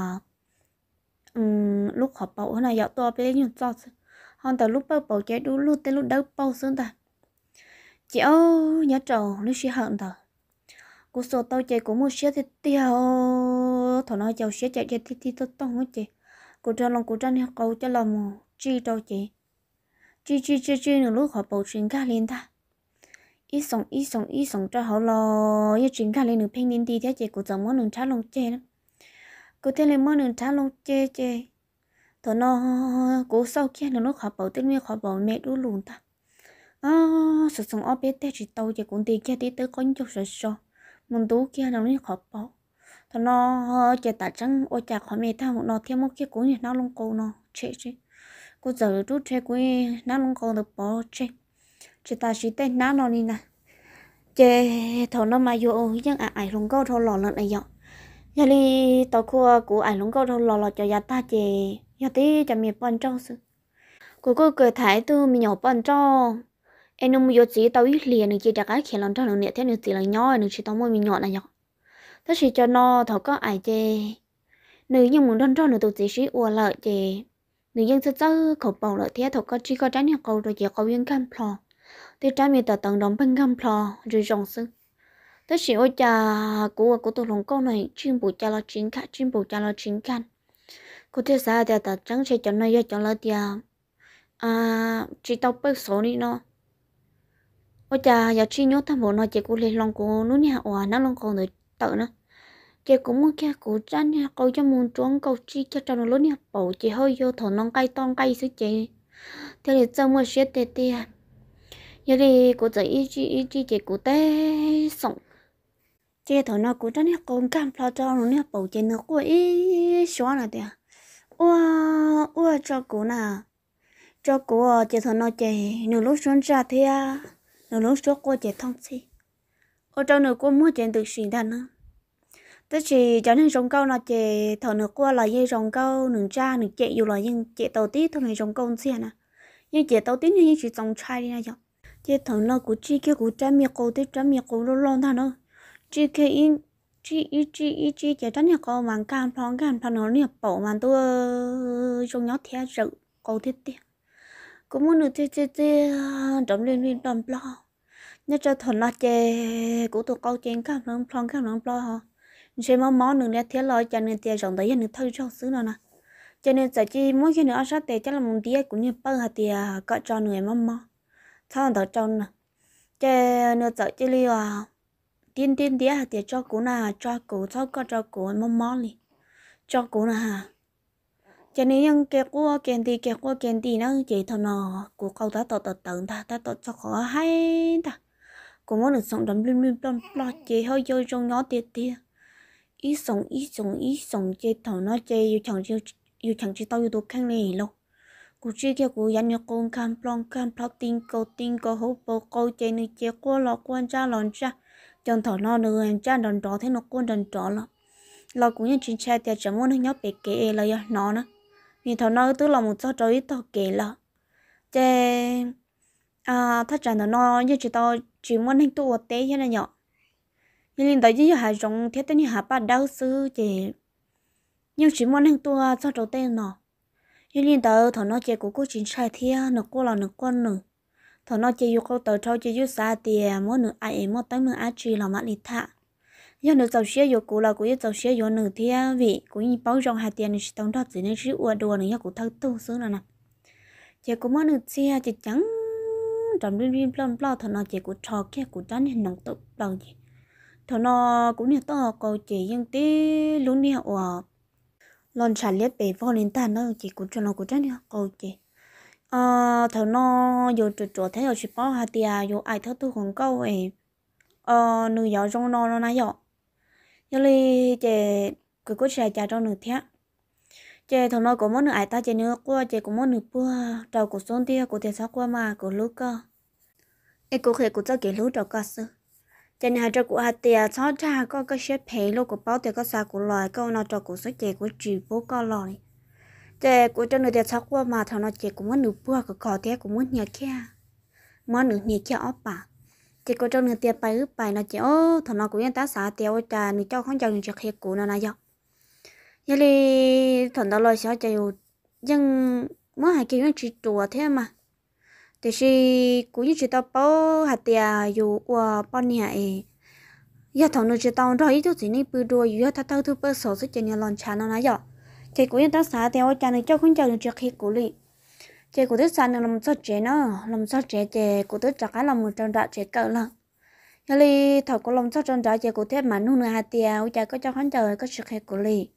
um, lúc họ bảo hôm nay, tôi ở bên nhưng cho hơn từ lúc bao bảo chế đủ lúc tới lúc đỡ bao xuống ta chị ô nhớ trầu lúc sĩ hận thở. cô số tôi chơi cũng một xíu thì tiêu thằng nó cháu xíu chạy chạy thì thì tôi tông hết chị cô cho lòng cô cho nên cô cho lòng mù chi đâu chị chi chi chi chi nữa lúc họ bầu chuyện cả lên ta ít sống ít sống ít sống cho họ lo ít chuyện cả lên được phênh lên đi theo chị cô chẳng muốn được trả lòng chê lắm cô thế lên muốn nương trả lòng chê chê thọ nó cô sau kia nữa lúc họ bầu tên nguyên họ bầu mẹ đu lùn ta à sự sống ở bên đây chị tàu chị cũng đi kia đi tới con chục rồi sao muốn tú kia nó nên họ bầu thằng nó chơi tạt trắng ôi chả khỏi mẹ thằng nó thêm một cái cú cuốn nó lung cổ nó chế chế cú giờ rút chế cú nó lung cổ được bỏ chế chơi ta chỉ tên nó nó đi nè chơi thằng nó mà vô nhưng à ai lông cổ thằng lò lần này dọn giờ đi tàu khu cú ai lung cổ thằng lò lợn cho gia ta chơi, giờ tí cho mẹ bận cho, sự cú cô cười thái tư mình nhỏ bận cho, em nó mua chỉ tàu ít liền được chơi chắc cái khéo lần cho lần nè thế nữa thì là nhỏ nữa chỉ tàu mới mình nhỏ này nhỏ thế thì cho nó thọ có ai chê nữ nhân muốn đón cho nữ tụ chỉ sĩ ua lợi chê nữ nhân sẽ chơi khẩu bầu lợi thế thọ có chỉ có tránh nhà cầu rồi chỉ có viên cam phò thì trái miệt tờ tầng đồng bên cam phò rồi rồng sư thế thì ôi cha của của tụ lòng câu này chuyên bù cha lo chính khát chuyên bù cha lo chính khăn có thể sao thì tờ trắng sẽ cho nó do cho lợi thì à chỉ tao bớt số đi nó ôi cha giờ chỉ nhớ tham bố nó chỉ có lấy lòng của núi nhà òa nó lòng còn được tự nữa chị cũng muốn kia cổ chân nha cô cho muốn trốn cầu chi cho cho nó lớn nha bầu chị hơi vô thổ non cây tông cây xứ chị thế là trong một xe tê tê à giờ thì cô chỉ ý chí ý chí chị cô tê sống chị thổ nó cô chân nha con cam lo cho nó nha bầu chị nó cô ý xóa là thế wow wow cho cô nào cho cô chị thổ nó chị nửa lúc xuống ra thế à nó lúc xuống cô chị thông chi ở trong nó cô mua chị được xin đàn nữa tức chỉ cho nên rong câu là chị thở nước qua là dây rong câu nướng cha nướng chị dù là nhưng chị tàu tí thôi này rong câu xe nè nhưng chị tàu tí như chỉ trồng chai đi nha chứ chị thở nước của chị kia của cha miệng cô tí cha miệng cô luôn luôn thằng ơi chị kia in chị ý chị ý chị chị tránh nhà cô mang cam phong cam phong nó nhập bộ mà tôi trồng nhóm thea rự cô thiết tiền cũng muốn được chơi chơi chơi trồng lên lên trồng lo nhất cho thuần là chè của tụi câu chén cam phong cam phong lo chế mà món nữa nè thiết lo cho nên tiền rộng tới nên thôi cho xứ nó nè cho nên giờ chỉ mỗi khi nữa sát tiền chắc là một đĩa cũng như bơ hạt tiền có cho người mà mò sao đó trong nè chế nữa giờ chỉ li à tiên tiên đĩa hạt tiền cho cũ nè cho cũ sau có cho cũ mà mò đi cho cũ nè cho nên những cái của kiện thì cái của kiện thì nó chỉ thằng nào của câu ta tọt tọt tận ta ta tọt cho khó hay ta cũng muốn được sống đầm lim lim đầm lo chỉ hơi chơi trong nhỏ tiền tiền 一种一种一种街头 nó chơi yêu chẳng yêu yêu chẳng chỉ tao yêu đồ khăn này lâu cú chơi kia cú dán nhau con cam plong cam plong tin câu tin câu hố bồ câu chơi này chơi qua lọ quan cha lòn cha chẳng thảo nó nữa em cha đòn trỏ thế nó quan đòn trỏ lọ lọ cũng như chuyện trai thì chẳng muốn nhau bị kể là do nó nữa vì thảo nó tức là một số trò ít thảo kể là chơi à thật chẳng nó như chỉ tao chỉ muốn anh tu ở tế thế là nhỏ nhưng linh đó chỉ hà rong thiết tên hà ba đau sư chị nhưng chỉ muốn anh tua cho đầu tiên nó nhưng linh đó thằng nó chơi của cô chính sai thia nó cô là nó con nữa thằng nó chơi yêu câu tờ cho chơi yêu xa tiền muốn nửa ai em mỗi tới nửa ai chơi là mã lý thạ giờ nửa giàu xe yêu cô là cô yêu giàu xe yêu nửa thia vì cô nhìn bao rong hai tiền thì tông đó chỉ nên chỉ uo này nữa cô thâu tu xứ là nè chị cũng muốn nửa xe chị trắng trong đêm đêm plom plom thằng nó chơi của trò kia của tránh hình nông tự đầu gì thằng nó cũng như tao cầu chỉ nhưng tí lúc đi học ở lần trả liệt bể vô nên ta nó chỉ cũng cho nó cũng chắc đi cầu chỉ ờ, à thằng nó vô chỗ chỗ thế rồi chỉ bảo hạt tia vô ai thấu tôi còn câu ấy à nữ giáo trong nó nó nãy giờ giờ li chị cứ cố trả trả cho nữ thế chị thằng nó cũng muốn nữ ai ta chị nữa qua chị cũng muốn nữ bua đầu của xuống tia của tiền sao qua mà của lúc cơ em cũng khẽ cũng cho kỹ lúc đầu cơ sự cho nên trâu của hạt tiền cho cha có cái xếp phe lô của bao tiền có xa của loài câu nó cho của số chè của chỉ bố có loài chè của cho người tiền cho qua mà thằng nó chè cũng muốn nửa bữa của cỏ tiền cũng muốn nhà kia muốn nửa nhà kia ốp bà chè của cho người tiền bay ướp bay nó chè ô thằng nó cũng yên ta xả tiền ôi trà nửa cho không cho nửa cho kia của nó này dọ vậy thì thằng đó loài sẽ chè nhưng mới hai kia nó chỉ trùa thế mà thì chỉ cũng như chỉ tao bảo hạt tiền dù qua bao nhiêu ấy giờ thằng nó chỉ tao rồi tôi chỉ nên bự đuôi giờ thằng thằng thứ bớt số số tiền nhà lon chả nó nãy giờ thì cũng như tao xả thì ở chả này cho không chả được trước khi cố lì thì cũng tới xả nó làm sao chế nó làm sao chế chế cũng tới chả cái làm một trăm đã chế cỡ là giờ thì thằng cũng làm sao trăm đã chế cũng thế mà nó nữa hạt tiền ở chả có cho không chả có trước khi cố đi,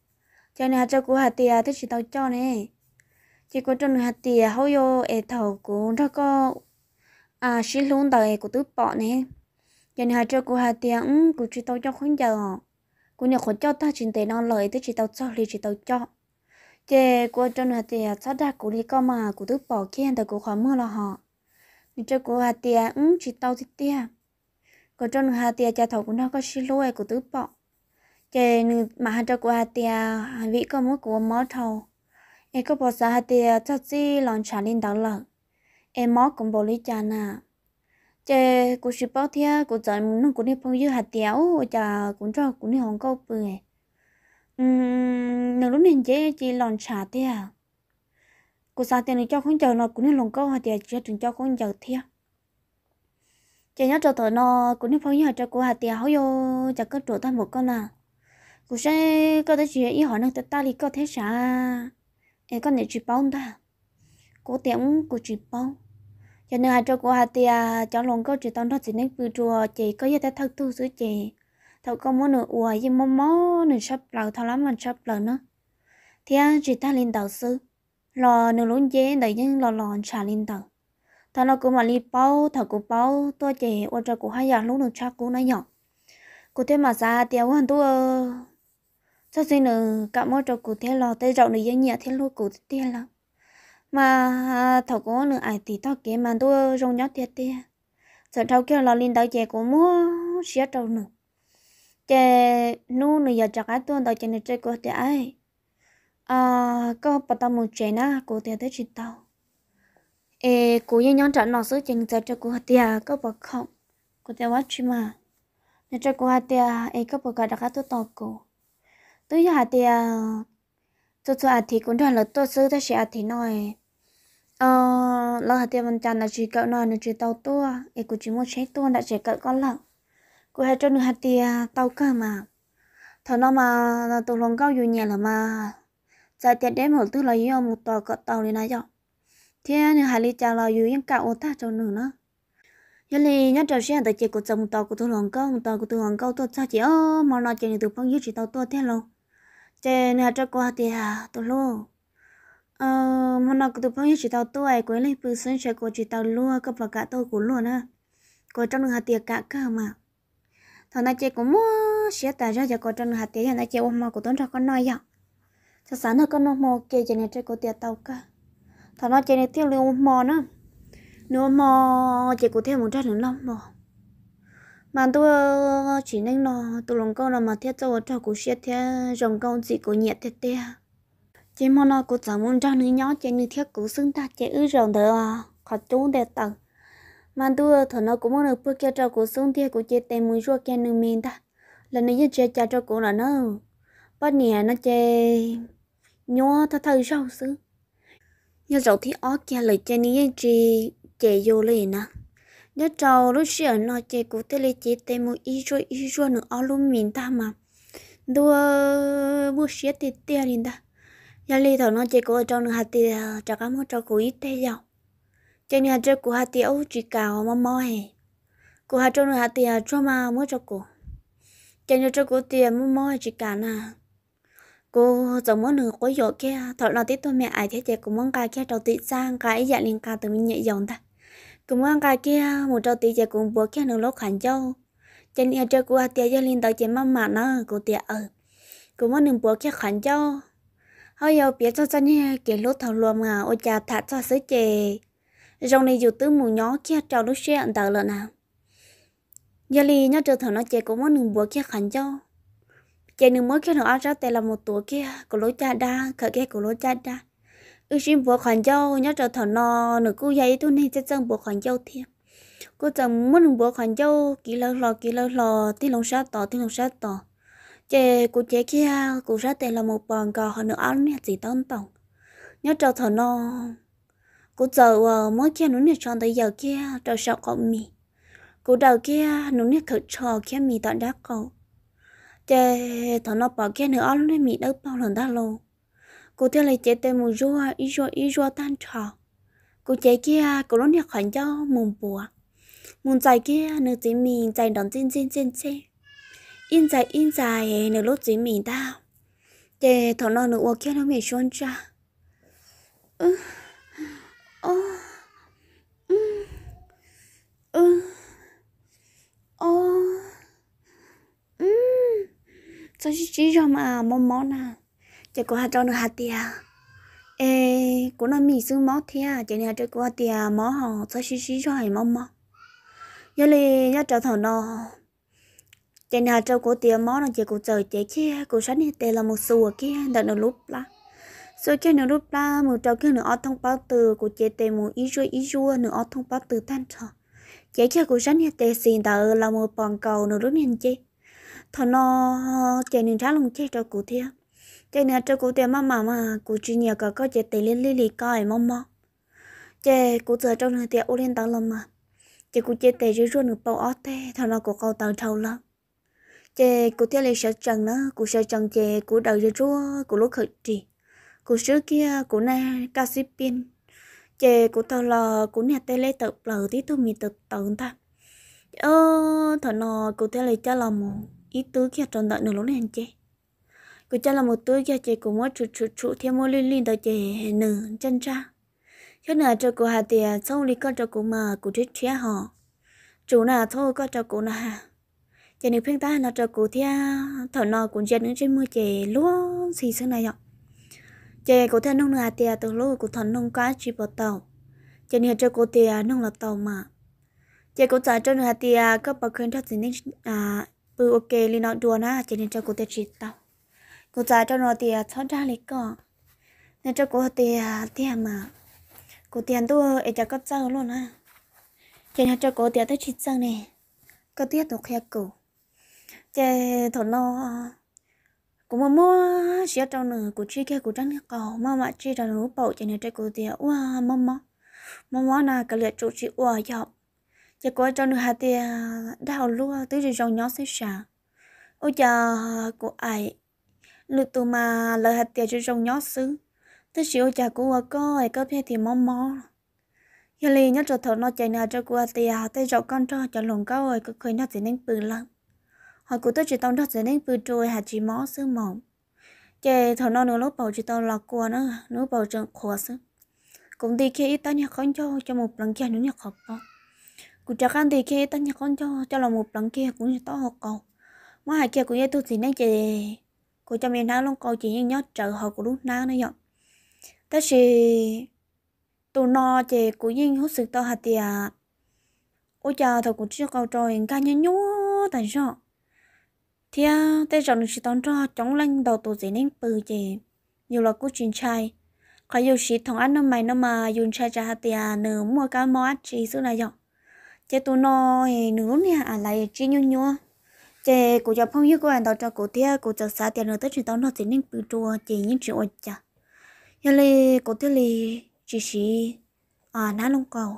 cho nên hạt cho cũng hạt tiền thì chỉ tao cho này chỉ có trong hạt tiền hậu yo e thầu của nó có à xí luôn đời của tứ bỏ nè giờ này cho của hạt tiền cũng chỉ tao cho khoảng giờ của nhà khổ cho ta trên để nó lời tới chỉ tao cho thì chị tao cho chè của trong hạt tiền sao đã của đi có mà của tứ bỏ kia đời của khó mưa là họ nhưng cho của hạt tiền cũng chỉ tao thì tiền của trong hạt tiền cha thầu của nó có xin luôn của tứ bỏ chè mà hạt cho của hạt tiền vị có mỗi của mỏ thầu em có bỏ ra hạt tiền cho chi lòng trả linh đó lợ em mó cũng bỏ lý trả nà chè cô sĩ bao thia cô muốn nó cũng đi phong dư hạt tiếu chà cũng cho cũng đi hồng câu bưởi ừm lúc này chế chỉ lòng trả thia cô sao tiền cho không chờ nó cũng đi lòng câu hạt tiếu chỉ chúng cho không chờ thia chè nhớ cho thở nó cũng đi phong dư hạt cho cô hạt tiếu yo chà cứ trụ tan một con à cô sẽ có thể chuyện ý hỏi nó ta đi có thế sao em có thể chụp bóng ta cố tiếng của chụp bóng cho nên hai trâu của hai tia cho lòng có chỉ tao đó chỉ nên vừa chùa chị có thấy thật thu sửa chị, thầu có muốn nửa ùa nhưng mong mó nên sắp lầu thao lắm mà sắp lầu nữa thì anh à, chỉ ta lên đầu sư lò nửa lún chế đẩy nhưng lò lò trả lên đầu thằng nó cũng mà li bao thằng cũng bao tôi chị ủa trâu của hai giờ lúc nửa chắc cũng nói nhỏ cụ thế mà ra tiêu hoàn tôi cho nên là cả mỗi trò cụ thế lò tới rộng nữa dân nhẹ thế lúa cụ thế lò mà à, thầu có nữa ai thì tao kế mà tôi rong nhót thiệt thiệt sợ thầu kia là lên tao chè của mua xía trâu nữa chè nu nữa giờ chắc cái tôi tao chè này chơi của thế ai à có bắt tao một chè na cụ thế tới chị tao ê cụ nhân nhóm trả nó sứ chừng giờ cho cụ thiệt à, có bắt không cụ thế quá chứ mà chơi cho cụ thiệt ê có bắt cả đặc cái tôi tao cụ tôi giờ thì tôi cho thì cũng thằng là tôi ซื้อ tôi sẽ thì nói ờ lâu hạt thì mình chăn là chỉ cậu nói là chỉ tàu tua cái cũng chỉ muốn chế tua đã chỉ cậu con lợn cô hai cho nửa hạt thì tàu cơ mà thằng nó mà là tàu lòng cao dù nhẹ là mà giờ tiền đến một thứ là yêu một tàu cỡ tàu này này cho thế nửa hạt đi chào là yêu những cậu ta cho nửa nữa nhất là nhất trò xe tại chỉ của chồng tàu của tôi lòng cao một tàu của tôi lòng cao tôi sao chỉ ơ mà nói chuyện từ phong dưới chỉ tàu tua thế luôn trên nè cho qua thì à tôi luôn ờ mà nó tụi phong chỉ tao tôi quấy lên phương sơn sẽ của chỉ tao luôn các phải cả tôi cũng luôn á có trong đường hạt tiệc cả cơ mà thằng này chơi cũng mua sẽ tài ra giờ có trong đường hạt tiệc thằng này chơi ôm mà của tôi cho con nói vậy sao sáng nó con nó mò kê chè này chơi của tiệc tao cả thằng nó chơi này tiêu liền mò nữa nếu mò chơi của thêm một trăm nữa lắm rồi mà tôi ờ, chỉ nên nó tôi lòng câu là mà thiết cho cho cô xe thế dòng câu gì có nhiệt thế thế chỉ à. mong nó cô chẳng muốn cho nữ nhỏ chỉ như thiết cô xưng ta chỉ ư rồng thế à khó chú để tặng mà tôi ờ, thở nó cũng muốn được bước kia cho cô xưng thế cô chỉ tìm mùi ruột kia nương mình ta là lần này chơi cha cho cô là nó bắt nhẹ nó chơi nhó thật thật rau xứ như rau thì ó kia lời chơi nữ chơi chơi vô liền nè nhớ trâu lúc xưa nó chơi cụ tê lê chơi tê mù ý rồi ý rồi nó ao luôn mình ta mà đua mua xía tê tê liền ta nhà lê thầu nó chơi cụ trâu nó hạt tê chả cá mua trâu cụ ít tê giàu chơi nhà chơi cụ hạt tê ô chỉ cào mà mò hè cụ hạt trâu nó hạt tê cho à, mà mua trâu cụ chơi nhà chơi cụ tê mua à, mò chỉ cả nà cô giống món nửa có dỗ kia thật là tiếp tôi mẹ ai thế chơi cũng mong cái kia đầu tự sang cái dạ liền ca từ mình nhẹ dòng ta cũng ăn cái kia một trâu tí chạy cũng bố kia nướng lốt khánh châu chân nhà chơi của tia gia linh tàu chạy mắm mà nó của tia ở cũng muốn nướng bố kia khánh châu hơi yêu biết cho chân nhà kia lốt thầu luồng mà ôi cha thả cho sứ chè trong này dù tứ mù nhỏ kia trâu lúc xe ăn tàu lợn nào gia linh nhớ chơi thầu nó chạy cũng muốn nướng bố kia khánh châu chạy nướng mới kia nó ăn ra tè là một tuổi kia của lối cha đa khởi kia của lối cha đa ước xin bố khoản dâu nhớ trở thở nọ nửa cô dạy tôi nên sẽ chẳng bố khoản dâu thiệt cô chồng muốn bố khoản dâu kỹ lơ lò kỹ lơ lò tí lòng sát tỏ tí lòng sát tỏ chè cô chế kia cô ra tiền là một bàn cờ họ nữa ăn nè gì tông tổng nhớ trở thở nọ cô chờ mới kia nó nè tròn tới giờ kia trở sợ cộng mì cô đầu kia nó nửa khởi trò kia mì tận đá cầu chè thở nọ bỏ kia nữa ăn nè mì đâu bao lần đã lâu cô thấy lời chạy tên một rùa ý rùa ý rùa tan trò cô chạy kia cô nó nhặt khoản cho mùng bùa mùng dài kia nửa chỉ mình chạy đón trên trên trên trên in dài in dài nửa lúc chỉ mình tao để thọ nó nửa uo kia nó mệt xuống cha ừ ô ừ ừ ô ừ sao chỉ cho mà mong món à chỉ có hạt cho nó hạt tia ê cũng là mì xương mó thia chỉ là chỉ có hạt tia mó họ cho xí xí cho hay mó mó giờ này giờ trở thành nó chỉ là cho có tiền mó là chỉ có trời chơi kia có sáng thì là một sùa kia đợt nó lúc lá số trên nó lúc lá một trâu kia nó ở thông báo từ của chơi tiền một ý rua ý rua nó ở thông báo từ tan trò chỉ kia có sáng thì tê xin đợt là một bằng cầu nó lúc nhìn chơi, thằng nó chạy nên trả lòng chơi cho cụ thiệt chơi nè chơi cụ tiền mà mà mà cụ chỉ nhà cả có chơi tiền liên liên liên coi mong mong chơi cụ giờ trong nửa tiền ô liên tao lầm mà chơi cụ chơi tiền rồi rồi nửa bao ót thế thằng nào cụ câu tao trâu lắm chơi cụ theo lấy sợ chồng nữa cụ sợ chồng chơi cụ đầu rồi rồi cụ lúc khởi trì cụ sứ kia cụ na ca sĩ pin chơi cụ tao là cụ nhà tê lấy tập lờ tí tôi mi tập tận ta ơ thằng nào cụ theo lấy cho là một ý tứ kia tròn đợi nửa lỗ này chơi cứ cho là một túi cho chị của mỗi chút chút chút thêm mỗi linh linh đó chị nở chân cha, cho nè cho cô hà thì à, xong đi con cho cô mà cô thích chia họ chủ nè thôi con cho cô hà, chị nếu phim ta là cho cô thì thở nó cũng chết những trên mưa chị luôn xì xương này ạ chị có thể nông nà thì à, từ lúc của thần nông cá chỉ bỏ tàu chị nếu cho cô thì à, nông là tàu mà chị có trả cho hà thì các bà khuyên cho thì nên à bự ok lên nó đùa na chị nên cho cô thì chỉ tàu cô già cho nó tiền cho cha lấy cỏ nên cho cụ tiền tiền mà cô tiền tôi ấy cho có trâu luôn á cho nên cho cô tiền tới chín trâu này có tiền tôi khe cụ cho thổ nó cụ mà mua sữa cho nó, cô chi kia cô trắng cỏ mà mà chi cho nó bảo cho nên cho cụ tiền wow mama mama mama là cái lệ chủ chi wow dọc chỉ có cho nó hạt tiền đào luôn, tới rồi dòng nhó xếp xả ôi chờ cô ai lụ tụ mà lời hạt tiệt cho rồng nhót xứ tôi chịu chả của có ai có phe thì mò mò giờ lì nhớ cho thầu nó chạy nào cho của tiệt tay rộng con cho cho lồng cao rồi cứ khơi nó thì nên bự lắm họ của tôi chỉ tao nó chỉ nên bự trôi hạt chỉ mò xứ mỏng chạy thầu nó nữa lúc bảo chỉ tao là của nó nó bảo trường khó xứ cũng đi khi ta nhà con cho cho một lần kia nó nhà khó đó cũng chắc ăn thì khi ta nhà con cho cho là một lần kia cũng như to học cầu mà hai kia cũng như tôi thì nên chạy cô cho mình nói luôn cô chỉ những nhớ trợ họ của lúc nào nữa nhở thế thì tôi nó chỉ của những hút sự to hạt tiền ôi cha thật cũng chưa câu trời ca nhớ nhú tại sao thì à tê được chỉ tón cho chống lên đầu tụ gì nên bự chỉ nhiều là của chuyện trai có nhiều sĩ thằng anh nó mày nó mà dùng trai trả hạt tiền nửa mua cá mò ăn chỉ số này nhở tôi tụ thì nướng nè à lại chỉ nhú nhú chị cô cho phong yêu của anh đào cho cô tia cô cho xã tiền rồi tới chuyện tao nó chỉ nên từ chùa chỉ những chuyện ôi chà giờ lì cô tia lì chỉ chỉ à ná lông cầu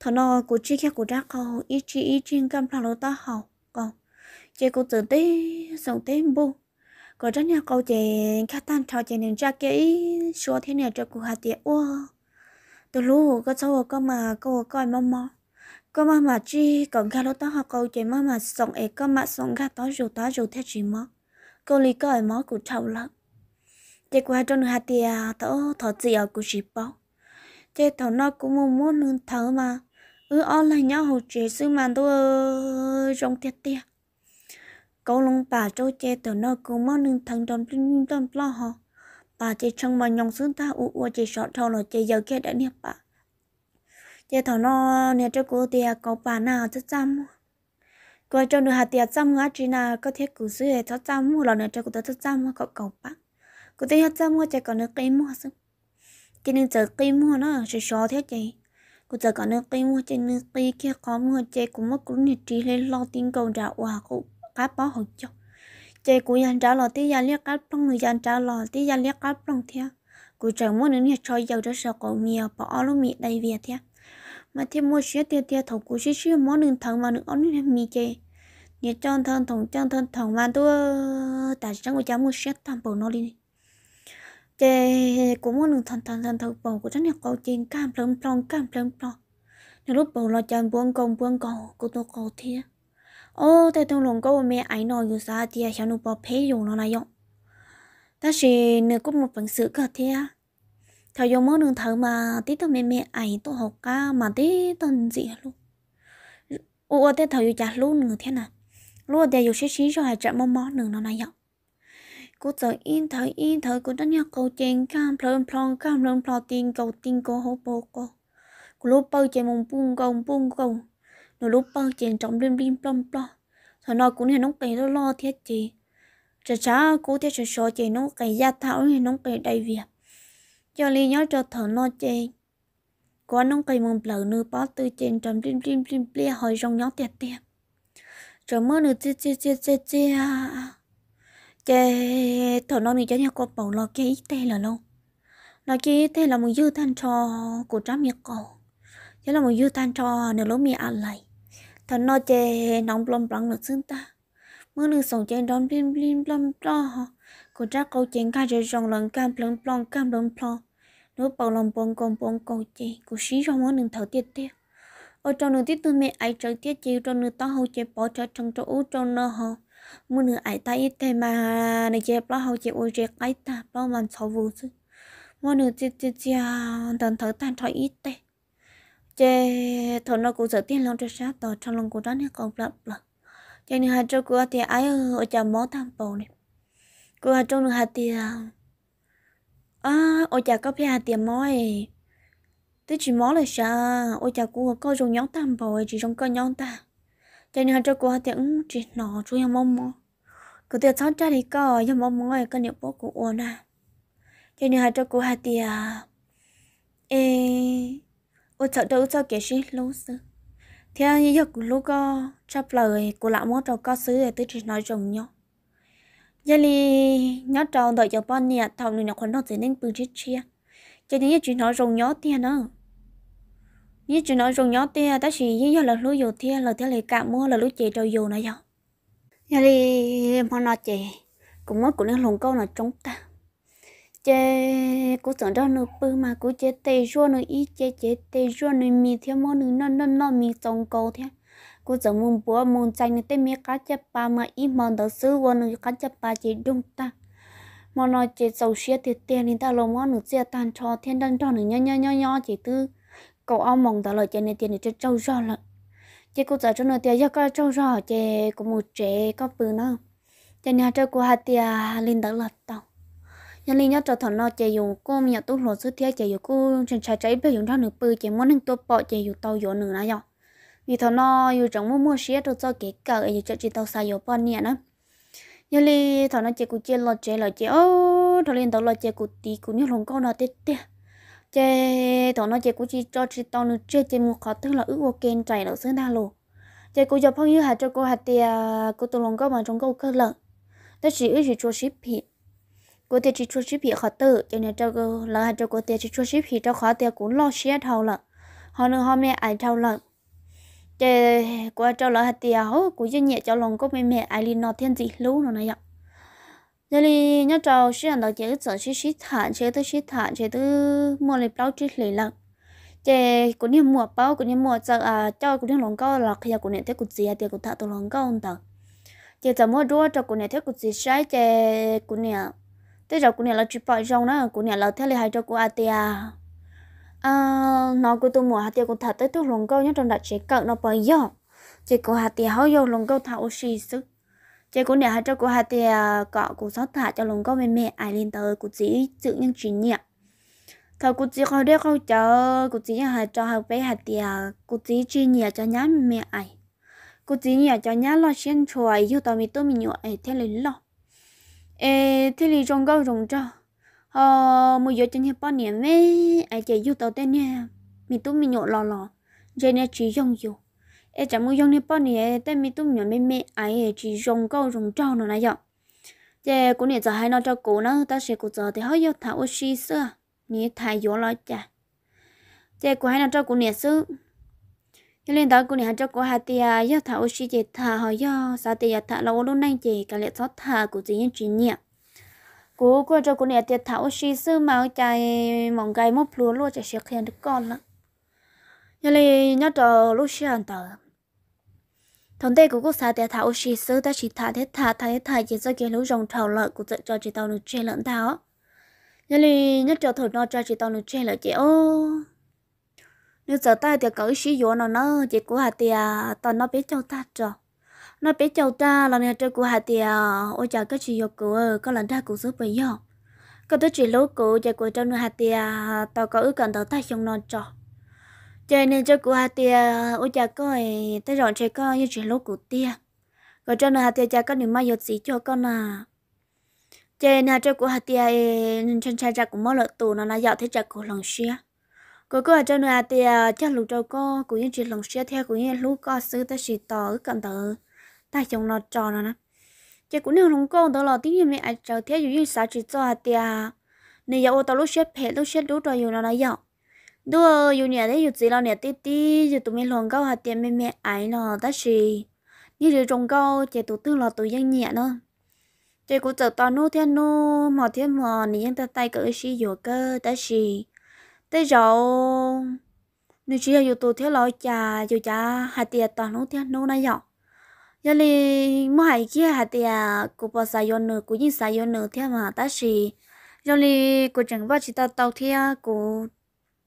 thằng nó cô chỉ khi cô ra cầu ít chỉ ít chỉ cầm thằng nó ta học cầu chị cô tự tế sống tế bu có rất nhiều câu chuyện khát tan trò chuyện nên ra cái số thế này cho cô hạt tiền ô từ lúc có cháu có mà cô coi mong mong có mà mà chi còn cái lô đó học câu chuyện mà mà sống ấy có mà sống cái tao rồi tao rồi thế chỉ mà câu lý có ấy mà cụ thầu lắm chỉ qua trong hạt tiền tao thọ gì ở cụ chỉ bao chỉ thọ nó cũng muốn muốn nương thở mà ư ở lại nhau hồ chỉ sư mà tôi trong tiệt tiệt câu long bà trâu che tờ nó cũng muốn nương thằng đồng linh đồng lo họ bà chỉ chẳng mà nhong xương ta u u chỉ sợ thâu là chỉ giờ kia đã niệm bà giờ thằng nó nè cho cô thì có bà nào cho chăm coi cho được hạt tiền chăm ngã chỉ là có thể cứu sư cho chăm một lần nè cho cô ta cho chăm có cầu bác cô ta hết chăm chỉ còn nước cây mua xong chỉ nên giờ cây mua nó sẽ xóa thế chị cô giờ còn nước cây mua trên nước cây kia có mua chị cũng mất cũng nhiệt trí lên lo tin cầu trả hòa cô cá bó hồi cho chị cũng dành trả lo tí dành liếc cá trong người dành trả lo tí dành liếc cá trong theo cô chẳng muốn nữa nhà cho giàu cho sợ cậu mía bỏ luôn mía đầy việc theo mà thêm mua xe tiền tiền thầu cú xí xí mỗi đường thằng mà đường ống nương mì chè nhớ trong thân thằng trong thân thằng mà tôi tại trong của cháu mua xe tam bộ nó đi chè cũng mỗi đường thằng thằng thằng thằng bộ của cháu nhà cầu trên cam plong plong cam plong plong nếu lúc bộ là chàng buông công buông cầu của tôi cầu thiệt ô tại tôi lòng có mẹ ấy nói dù sao thì cháu nụ bỏ phê dùng nó là dụng ta chỉ nửa một phần sự cả thế cho dùng món đường thở mà tí tao mẹ mẹ ấy tôi học ca mà tí tần gì luôn ô tê thở dù chả luôn người thế nào luôn để dù sẽ xí cho hai trận món món đường nó này dọc cô giờ in thở in thở cô đã nhắc câu chèn cam plon plon cam plon plon tiền cầu tiền cô hô bồ cô cô lúc bơ chèn mông bung công bung công nó lúc bơ chèn trọng lim lim plon plon thằng nó cũng hiện nóng kể nó lo thiết gì chả chả cô thiết sợ sợ chèn nóng kể gia thảo hay nóng kể đầy việc cho li nhớ cho thở nó chê có nông cây mông bờ nư bó tư trên trầm rim rim rim plia hỏi rong nhó tiệt tiệt rồi mơ nư chê chê chê chê chê à, chê thở nó nư cho nhau có bảo lo cái ít tê là lâu lo cái ít tê là một dư than cho của trá miệt cổ chứ là một dư than cho nửa lúc mi ăn lại thở nó chê nóng blom blong được xương ta mơ nư sống trên đom rim rim blom blom cô trá câu chén ca rồi rong lần cam blom blom cam blom blom nó bảo lòng bông con bông con chị cô xí trong món đừng thở tiệt tiệt ở trong nước tiết tôi mẹ ai chơi tiết chiều trong nước tao hậu chế bỏ cho trong chỗ ú trong nơ họ muốn nước ai ta ít thế mà này chế bỏ hậu chế ôi chế ai ta bỏ màn sáu vô chứ mỗi nước tiết tiết chia tần thở tan thở ít tê, chế thở nó cũng sợ tiền lòng cho sát tỏ trong lòng của đánh này còn lặp lại chế nửa hai chỗ của thì ai ở chợ mó tam bầu này của hai chỗ nước hai tiền à ôi chà có phải tiền mồi thế chỉ mó là sao ôi chà cô có dùng nhóm tam bồi chỉ trong cơ nhóm ta cho nên cho cô hai tiếng chỉ nọ chú em mong mong cứ tiền sáu cha thì có em mong mong cái niệm bố của ôn à cho nên cho cô hai tiền ê ôi sợ đâu sao kể gì lâu sư. theo như vậy lúc có ờ, chấp lời cô lão mốt rồi có xứ để tới chỉ nói rồng nhau giờ li nhớ tròn đợi giờ bọn nè thằng này là khoản nó chỉ nên bưng chết chia cho nên chuyện nói rồng nhớ tiền nữa như chuyện nói rồng nhớ tiền ta chỉ như giờ là lối dầu tiền là tiền lại cả mua là lối chế trâu dầu này giờ giờ li bọn nó chế cũng mất của nó lồng câu là chúng ta chế cũng tưởng đó nó bưng mà cũng chế tê rua nó ít chế chế tê rua nó mì theo món non non non mì trồng câu theo cô giống mong bố mong tranh nên tên mi cá chép ba mà ít mong đầu sư quân người cá chép ba chỉ đúng ta mà nói chỉ sầu xia thì tiền thì ta lồng ngon được xia tan cho thiên đan cho nữa nho nho nho nho chỉ tư cậu áo mong ta lời chơi này tiền để cho trâu giò lận chị cô giờ cho nó tiền cho có trâu giò chị có một chế có bự nữa chị nhà cho cô hai tiền linh đã lật tàu nhân linh nhất cho thằng nó chị dùng cô nhà tu lộ sư thiệt chị dùng cô trên trái trái bây dùng ra nửa bự chị muốn anh tôi bọ chị dùng tàu dùng nửa nào rồi vì thằng nó yêu trong mua mua xe cho cho cái cờ yêu cho chị tao xài yêu bao nhiêu nữa giờ li thằng nó chơi cũng chơi lo chơi lo chơi ô thằng lên tao lo chơi cũng tí cũng như lòng con nó tết tết chơi thằng nó chơi cũng chỉ cho chị tao nữa chơi chơi một khó tức là ước ok chạy nó xứng đa lộ chơi cũng giờ phong như hạt cho cô hạt thì cô tao lồng con mà trong câu cơ lợn đó chỉ ước chỉ cho ship hiện cô tiệt chỉ cho ship hiện khó tự cho nên cho cô là hạt cho cô tiệt chỉ cho ship hiện cho khó tiệt cũng lo xe thầu lợn họ nữa họ mẹ ai thầu lợn chế qua cho lỡ hạt tiền hậu của dân nhẹ cho lòng có mẹ mẹ ai liền nọ thiên dị lú nó này ạ giờ đi nhớ trâu sĩ ăn đầu chế sợ sĩ sĩ thản chế tới sĩ thản chế tới mua lấy bao chiếc lì lợn chế của như mua bao của như mua sợ à cho của như lòng cao là khi của như thấy cũng gì à tiền cũng thà tôi lòng cao ông ta chế giờ mua đua cho của như thấy cũng gì sai chế của như thế giờ của như là chụp bao rong đó của như là thấy lại hai cho cũng à tiền Ờ, nó của tôi mua hạt tiêu cũng thật tới tôi lồng câu nhất trong đặt chế cận nó bởi do chế của hạt tiêu hấu vô lồng câu thảo xì sức chế của nhà hạt cho của hạt tiêu ờ, cọ của sót thả cho lồng câu mẹ mẹ ai lên tới của chị tự nhân chính nhẹ thảo của chị khỏi đây không chờ của chỉ hạt cho hạt bé hạt tiêu của chị chỉ nhẹ cho nhá mẹ ai của chị nhẹ cho nhá lo xuyên chuối yêu tao mình tôi mình nhọ ai thế lấy lo ê thế lấy trong câu rồng cho ờ mua giờ trên hiệp nè mấy ai chạy du tàu tên nè mình tụi mình nhộn lò lò giờ nè chỉ dùng dù ai chẳng mua dùng hiệp nè tên mình tụi mình mê mê ai chỉ dùng câu dùng trâu nữa này vậy giờ cũng nè giờ hai nó cho cụ nó ta sẽ cụ giờ thì hơi vô thảo ô xí xưa nè thay vô lo chả giờ cụ hai nó cho cụ nè xứ cho nên đó cụ nè cho cụ hai tia à, vô thảo ô xí giờ thà họ vô sao tia à thà lâu luôn nay chị cả lẽ sót thà cụ chỉ nhân chuyện nhẹ cú của cho cô này tiệt thảo xí sư máu chạy mỏng gai mốt lúa luôn chạy xiếc hiền được con lắm nhưng lại nhớ cho lúc xiên tờ thằng tê của cô xã tiệt thảo xí sư ta chỉ thả thế thả thả thế thả chỉ do cái lũ rồng thảo lợi của trận cho chị tao được chơi lẫn tao nhưng lại nhớ cho thổi no cho chị tao được chơi lợi chị ô nếu giờ ta thì cởi xí vô nó nó chị của hà tiệt toàn nó biết cho ta rồi nó bé cháu ta là nhà trai của hà tiề ờ, ôi trời các chuyện dục của có lần ra cũng giúp bây giờ có tới chuyện lúa của chạy của trong hà tiề ờ, tao có ước cần tao tay trong non trọ trời nên chơi của hà tiề ờ, ôi trời coi tới rồi chơi coi như chuyện lúa của tia còn trong hà tiề chả có niềm mai dột gì cho con à trời nhà trai của hà tiề nên chân trai ra của mỗi lợi tù nó là dạo thế chả của lòng xia cô cô ở trên nè thì chắc lúc đầu cô cũng như chuyện lòng xe theo cũng như lúc có sư ta chỉ tỏ cần tới tại chúng nó trò nó nè chị cũng nên không con đó là tiếng như mẹ ai chờ thế dù như sao chỉ cho hạt à, tia này giờ ô tao lúc xếp phe lúc xếp đủ rồi dù nó nói dạo đua dù nhà đấy dù gì là nhà tít, tí dù tụi mình lòng câu hạt à, tia mẹ mẹ ai nó ta gì như rồi trồng câu chị tụi tư là tụi dân nhẹ nữa chị cũng chờ tao nô thiên nô mò thiên mò này dân ta tay cỡ xí dù cơ ta gì tới rồi nếu chỉ là dù tụi thế lo chả, dù chả hạt tia toàn nô thiên nô nói dạo giờ li mua hai kia hạt thì à cô bỏ sai yon nữa cô nhìn sai yon nữa thế mà ta chỉ giờ li cô chẳng bao chỉ tao tao à cô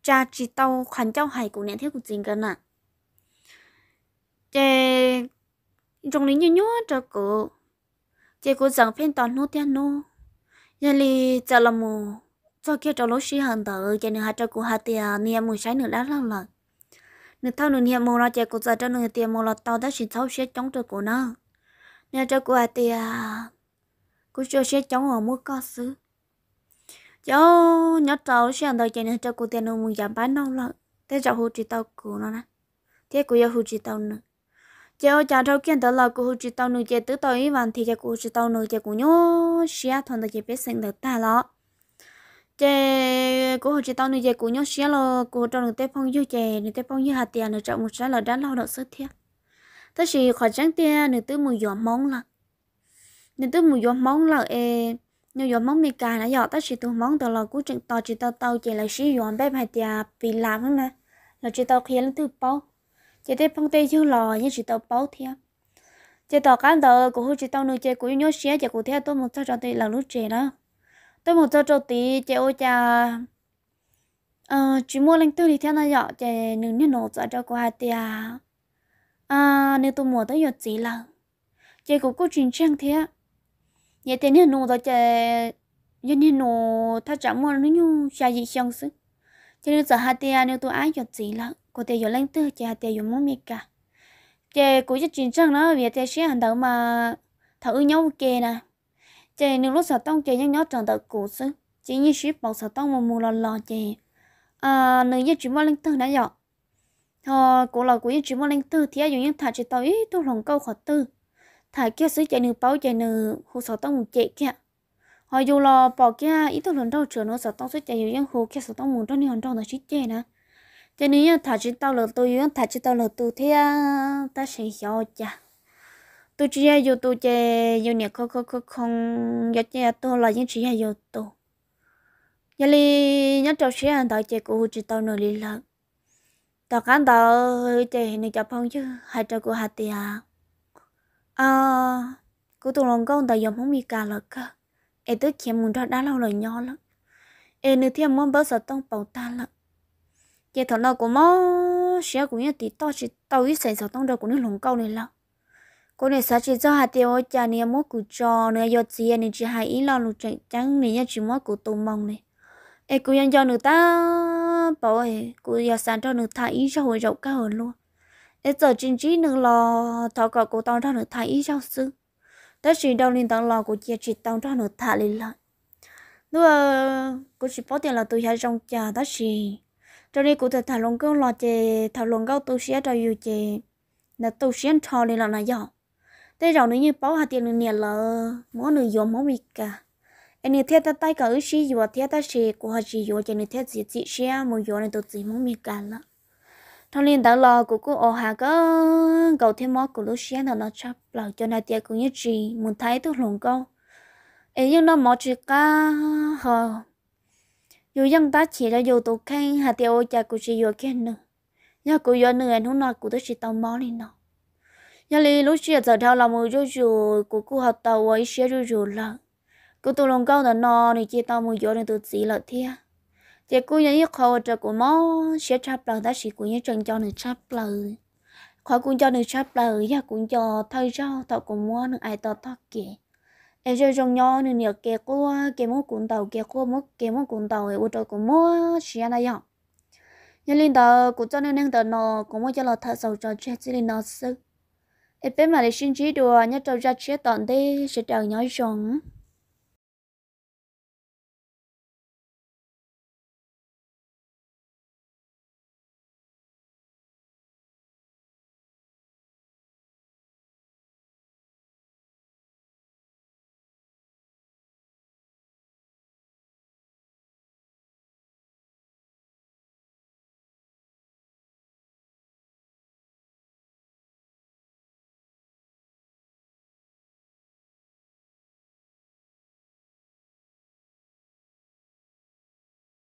cha chỉ tao khăn cháu hai cô nè thế cô chính cái nè thế trong lý như nhúa cho cô thế cô chẳng phiền toàn nô thế nô giờ li giờ làm, mù cho kia cho lối xí hàng tờ cho nên hạt cho cô hạt thì à nia mù sai nữa đã lâu rồi người thao nụ hiện mồ là chạy cổ giờ cho người tiền mồ là tao đã xin thâu sẽ chống cho cổ nó nhà cho cổ à tiền cổ cho xe chống ở mua có xứ cháu nhớ cháu xe đời chạy nên cho cổ tiền nó muốn giảm bán đâu lợ thế cháu hỗ trợ tao cổ nó nè thế cổ giờ hỗ trợ tao nữa cháu cháu cháu kiện tao là cổ hỗ trợ tao nữa chạy tới tao ý vàng thì chạy cổ hỗ trợ tao nữa chạy cổ nhớ xe thằng đời chạy biết sinh được ta lọ chè của hồ chị tao nuôi chè của nhóc xía lo của trong người tây phong yêu chè người tây phong yêu hạt tiền là trọng một trái là đã lo được sức thiệt thế thì khỏi trắng tiền người tư mùi gió móng là người tư mùi gió móng là e nhiều gió móng bị cài là gió thế thì từ móng từ là của trận to chị tao tao chè là xí gió bé hạt tiền vì làm hơn nè là chị tao khi lên từ bao chè tây phong tây chưa lò như chị tao bao thiệt chè tao cán tờ của hồ chị tao nuôi chè của nhóc xía chè của theo tôi một trái cho tôi là lúc chè đó tôi một cho cho tí chị ôi cha ờ chỉ mua lên tư thì theo nó dọ chị nướng nhân nổ cho cho qua thì tia à nếu tôi mua tới giọt gì là chị cũng có chuyện trang thế vậy thì nhân nổ rồi chị nhân nhân nổ thà chẳng mua nó như xa gì xong sự cho nên giờ hai tia nếu tôi ái giọt gì là có thể giọt lên tư chị hai tia giọt muốn miệt cả chị cũng có chuyện trang đó vì tia sẽ hành động mà thử nhau kề nè chị những lúc sợ tông chị nhớ nhớ trần tự cũ sư chỉ như ship bọc sợ tông một mùa lò lò chị à nữ như chỉ mua linh tư đã dọ họ cũ là cũ như chỉ mua linh tư thì ai dùng những thải chị tàu ý tôi lòng câu khỏi tư thải kia sư chị nữ bao chị nữ hồ sợ tông chị kia họ dù lò bỏ kia ý tôi lòng đâu chữa nó sợ tông sư chị dùng những hồ kia sợ tông muốn cho tròn trong là chị chị nè cho thải thà tàu tao là tôi thải chị tàu là tôi thì à, ta sẽ hiểu chả tôi chỉ hay yêu tôi chơi yêu nè không không không không giờ chơi tôi là những chỉ hay yêu tôi giờ đi nhớ trâu sẽ ăn tao chơi của chỉ tao nổi lên lợn tao cán tao chơi này chọc phong chứ hay trâu của hạt tiền à. à của tôi lòng con tao dùng không bị cả lợn cơ em tức chém muốn cho đã lâu rồi nhỏ lắm em nữ thiên muốn bớt sợ tông bầu ta lợn chơi thằng nào cũng mó sẽ cũng như tí to chỉ tao ít xảy sợ tông đâu của nước lòng câu này lợn cô này sao chỉ cho hạt tiêu cha này mốt cụ cho nữa do chị này chỉ hai ý lo lụt chẳng trắng này chỉ mốt cụ tôm mong này ê cũng nhận cho nữ ta bảo ơi cô giờ sáng cho nữ thay ý cho hồi rộng cao hơn luôn ê giờ chính chỉ nữ lo thọ cọ cô tao cho nữ thay ý cho sư tất chỉ đâu nên tao lo của chị chỉ tao cho nữ thay lên lại nữa ờ, cô chỉ bỏ tiền là tôi hai trong cha tất chỉ cho nên cô thật thảo luận câu lo chè thảo luận câu tôi sẽ cho yêu chè là tôi sẽ cho lên là là giàu thế rồi nếu như bảo hạt tiền nè là mỗi người dùng mỗi việc cả anh thiết ta tay cả ước gì và thiết ta xe của họ chỉ dùng cho nên thiết gì chỉ xe một dùng nên tôi chỉ mỗi việc cả là thằng liền đã lo của cô ở hà có cầu thêm mót của lúc xe là nó chấp là cho nên tiền cũng như chỉ muốn thấy tôi lồng câu ấy nhưng nó mót chỉ cả họ dù dân ta chỉ là dù tôi khen hạt tiêu cha của chị dù khen nữa nhớ cô dù nữa nó nói của tôi chỉ tao mó lên nó nhà li lúc chia giờ thao làm một chút chú của cô học tàu ấy xé chút chú là cô tụ lòng cao là nó thì chia tao một chỗ nên tụ chỉ là thế thì cô nhớ nhất khó trở của nó xé chắp là ta chỉ của nhớ chân cho được chắp là khó cũng cho được chắp là ya cũng cho thay cho tao cũng mua được ai tao tao kì em chơi trong nhau nữa nhiều kia cô kia mua cũng tàu kia cô mua kia mua cũng tàu ấy ô tô cũng mua xé này nhau nhân linh tờ cũng cho nên nên tờ nó cũng mua cho là thật giàu cho chết linh nó sức ít bên mà để xin chỉ đùa nhất trâu ra chia tận đi sẽ chờ nhói xuống.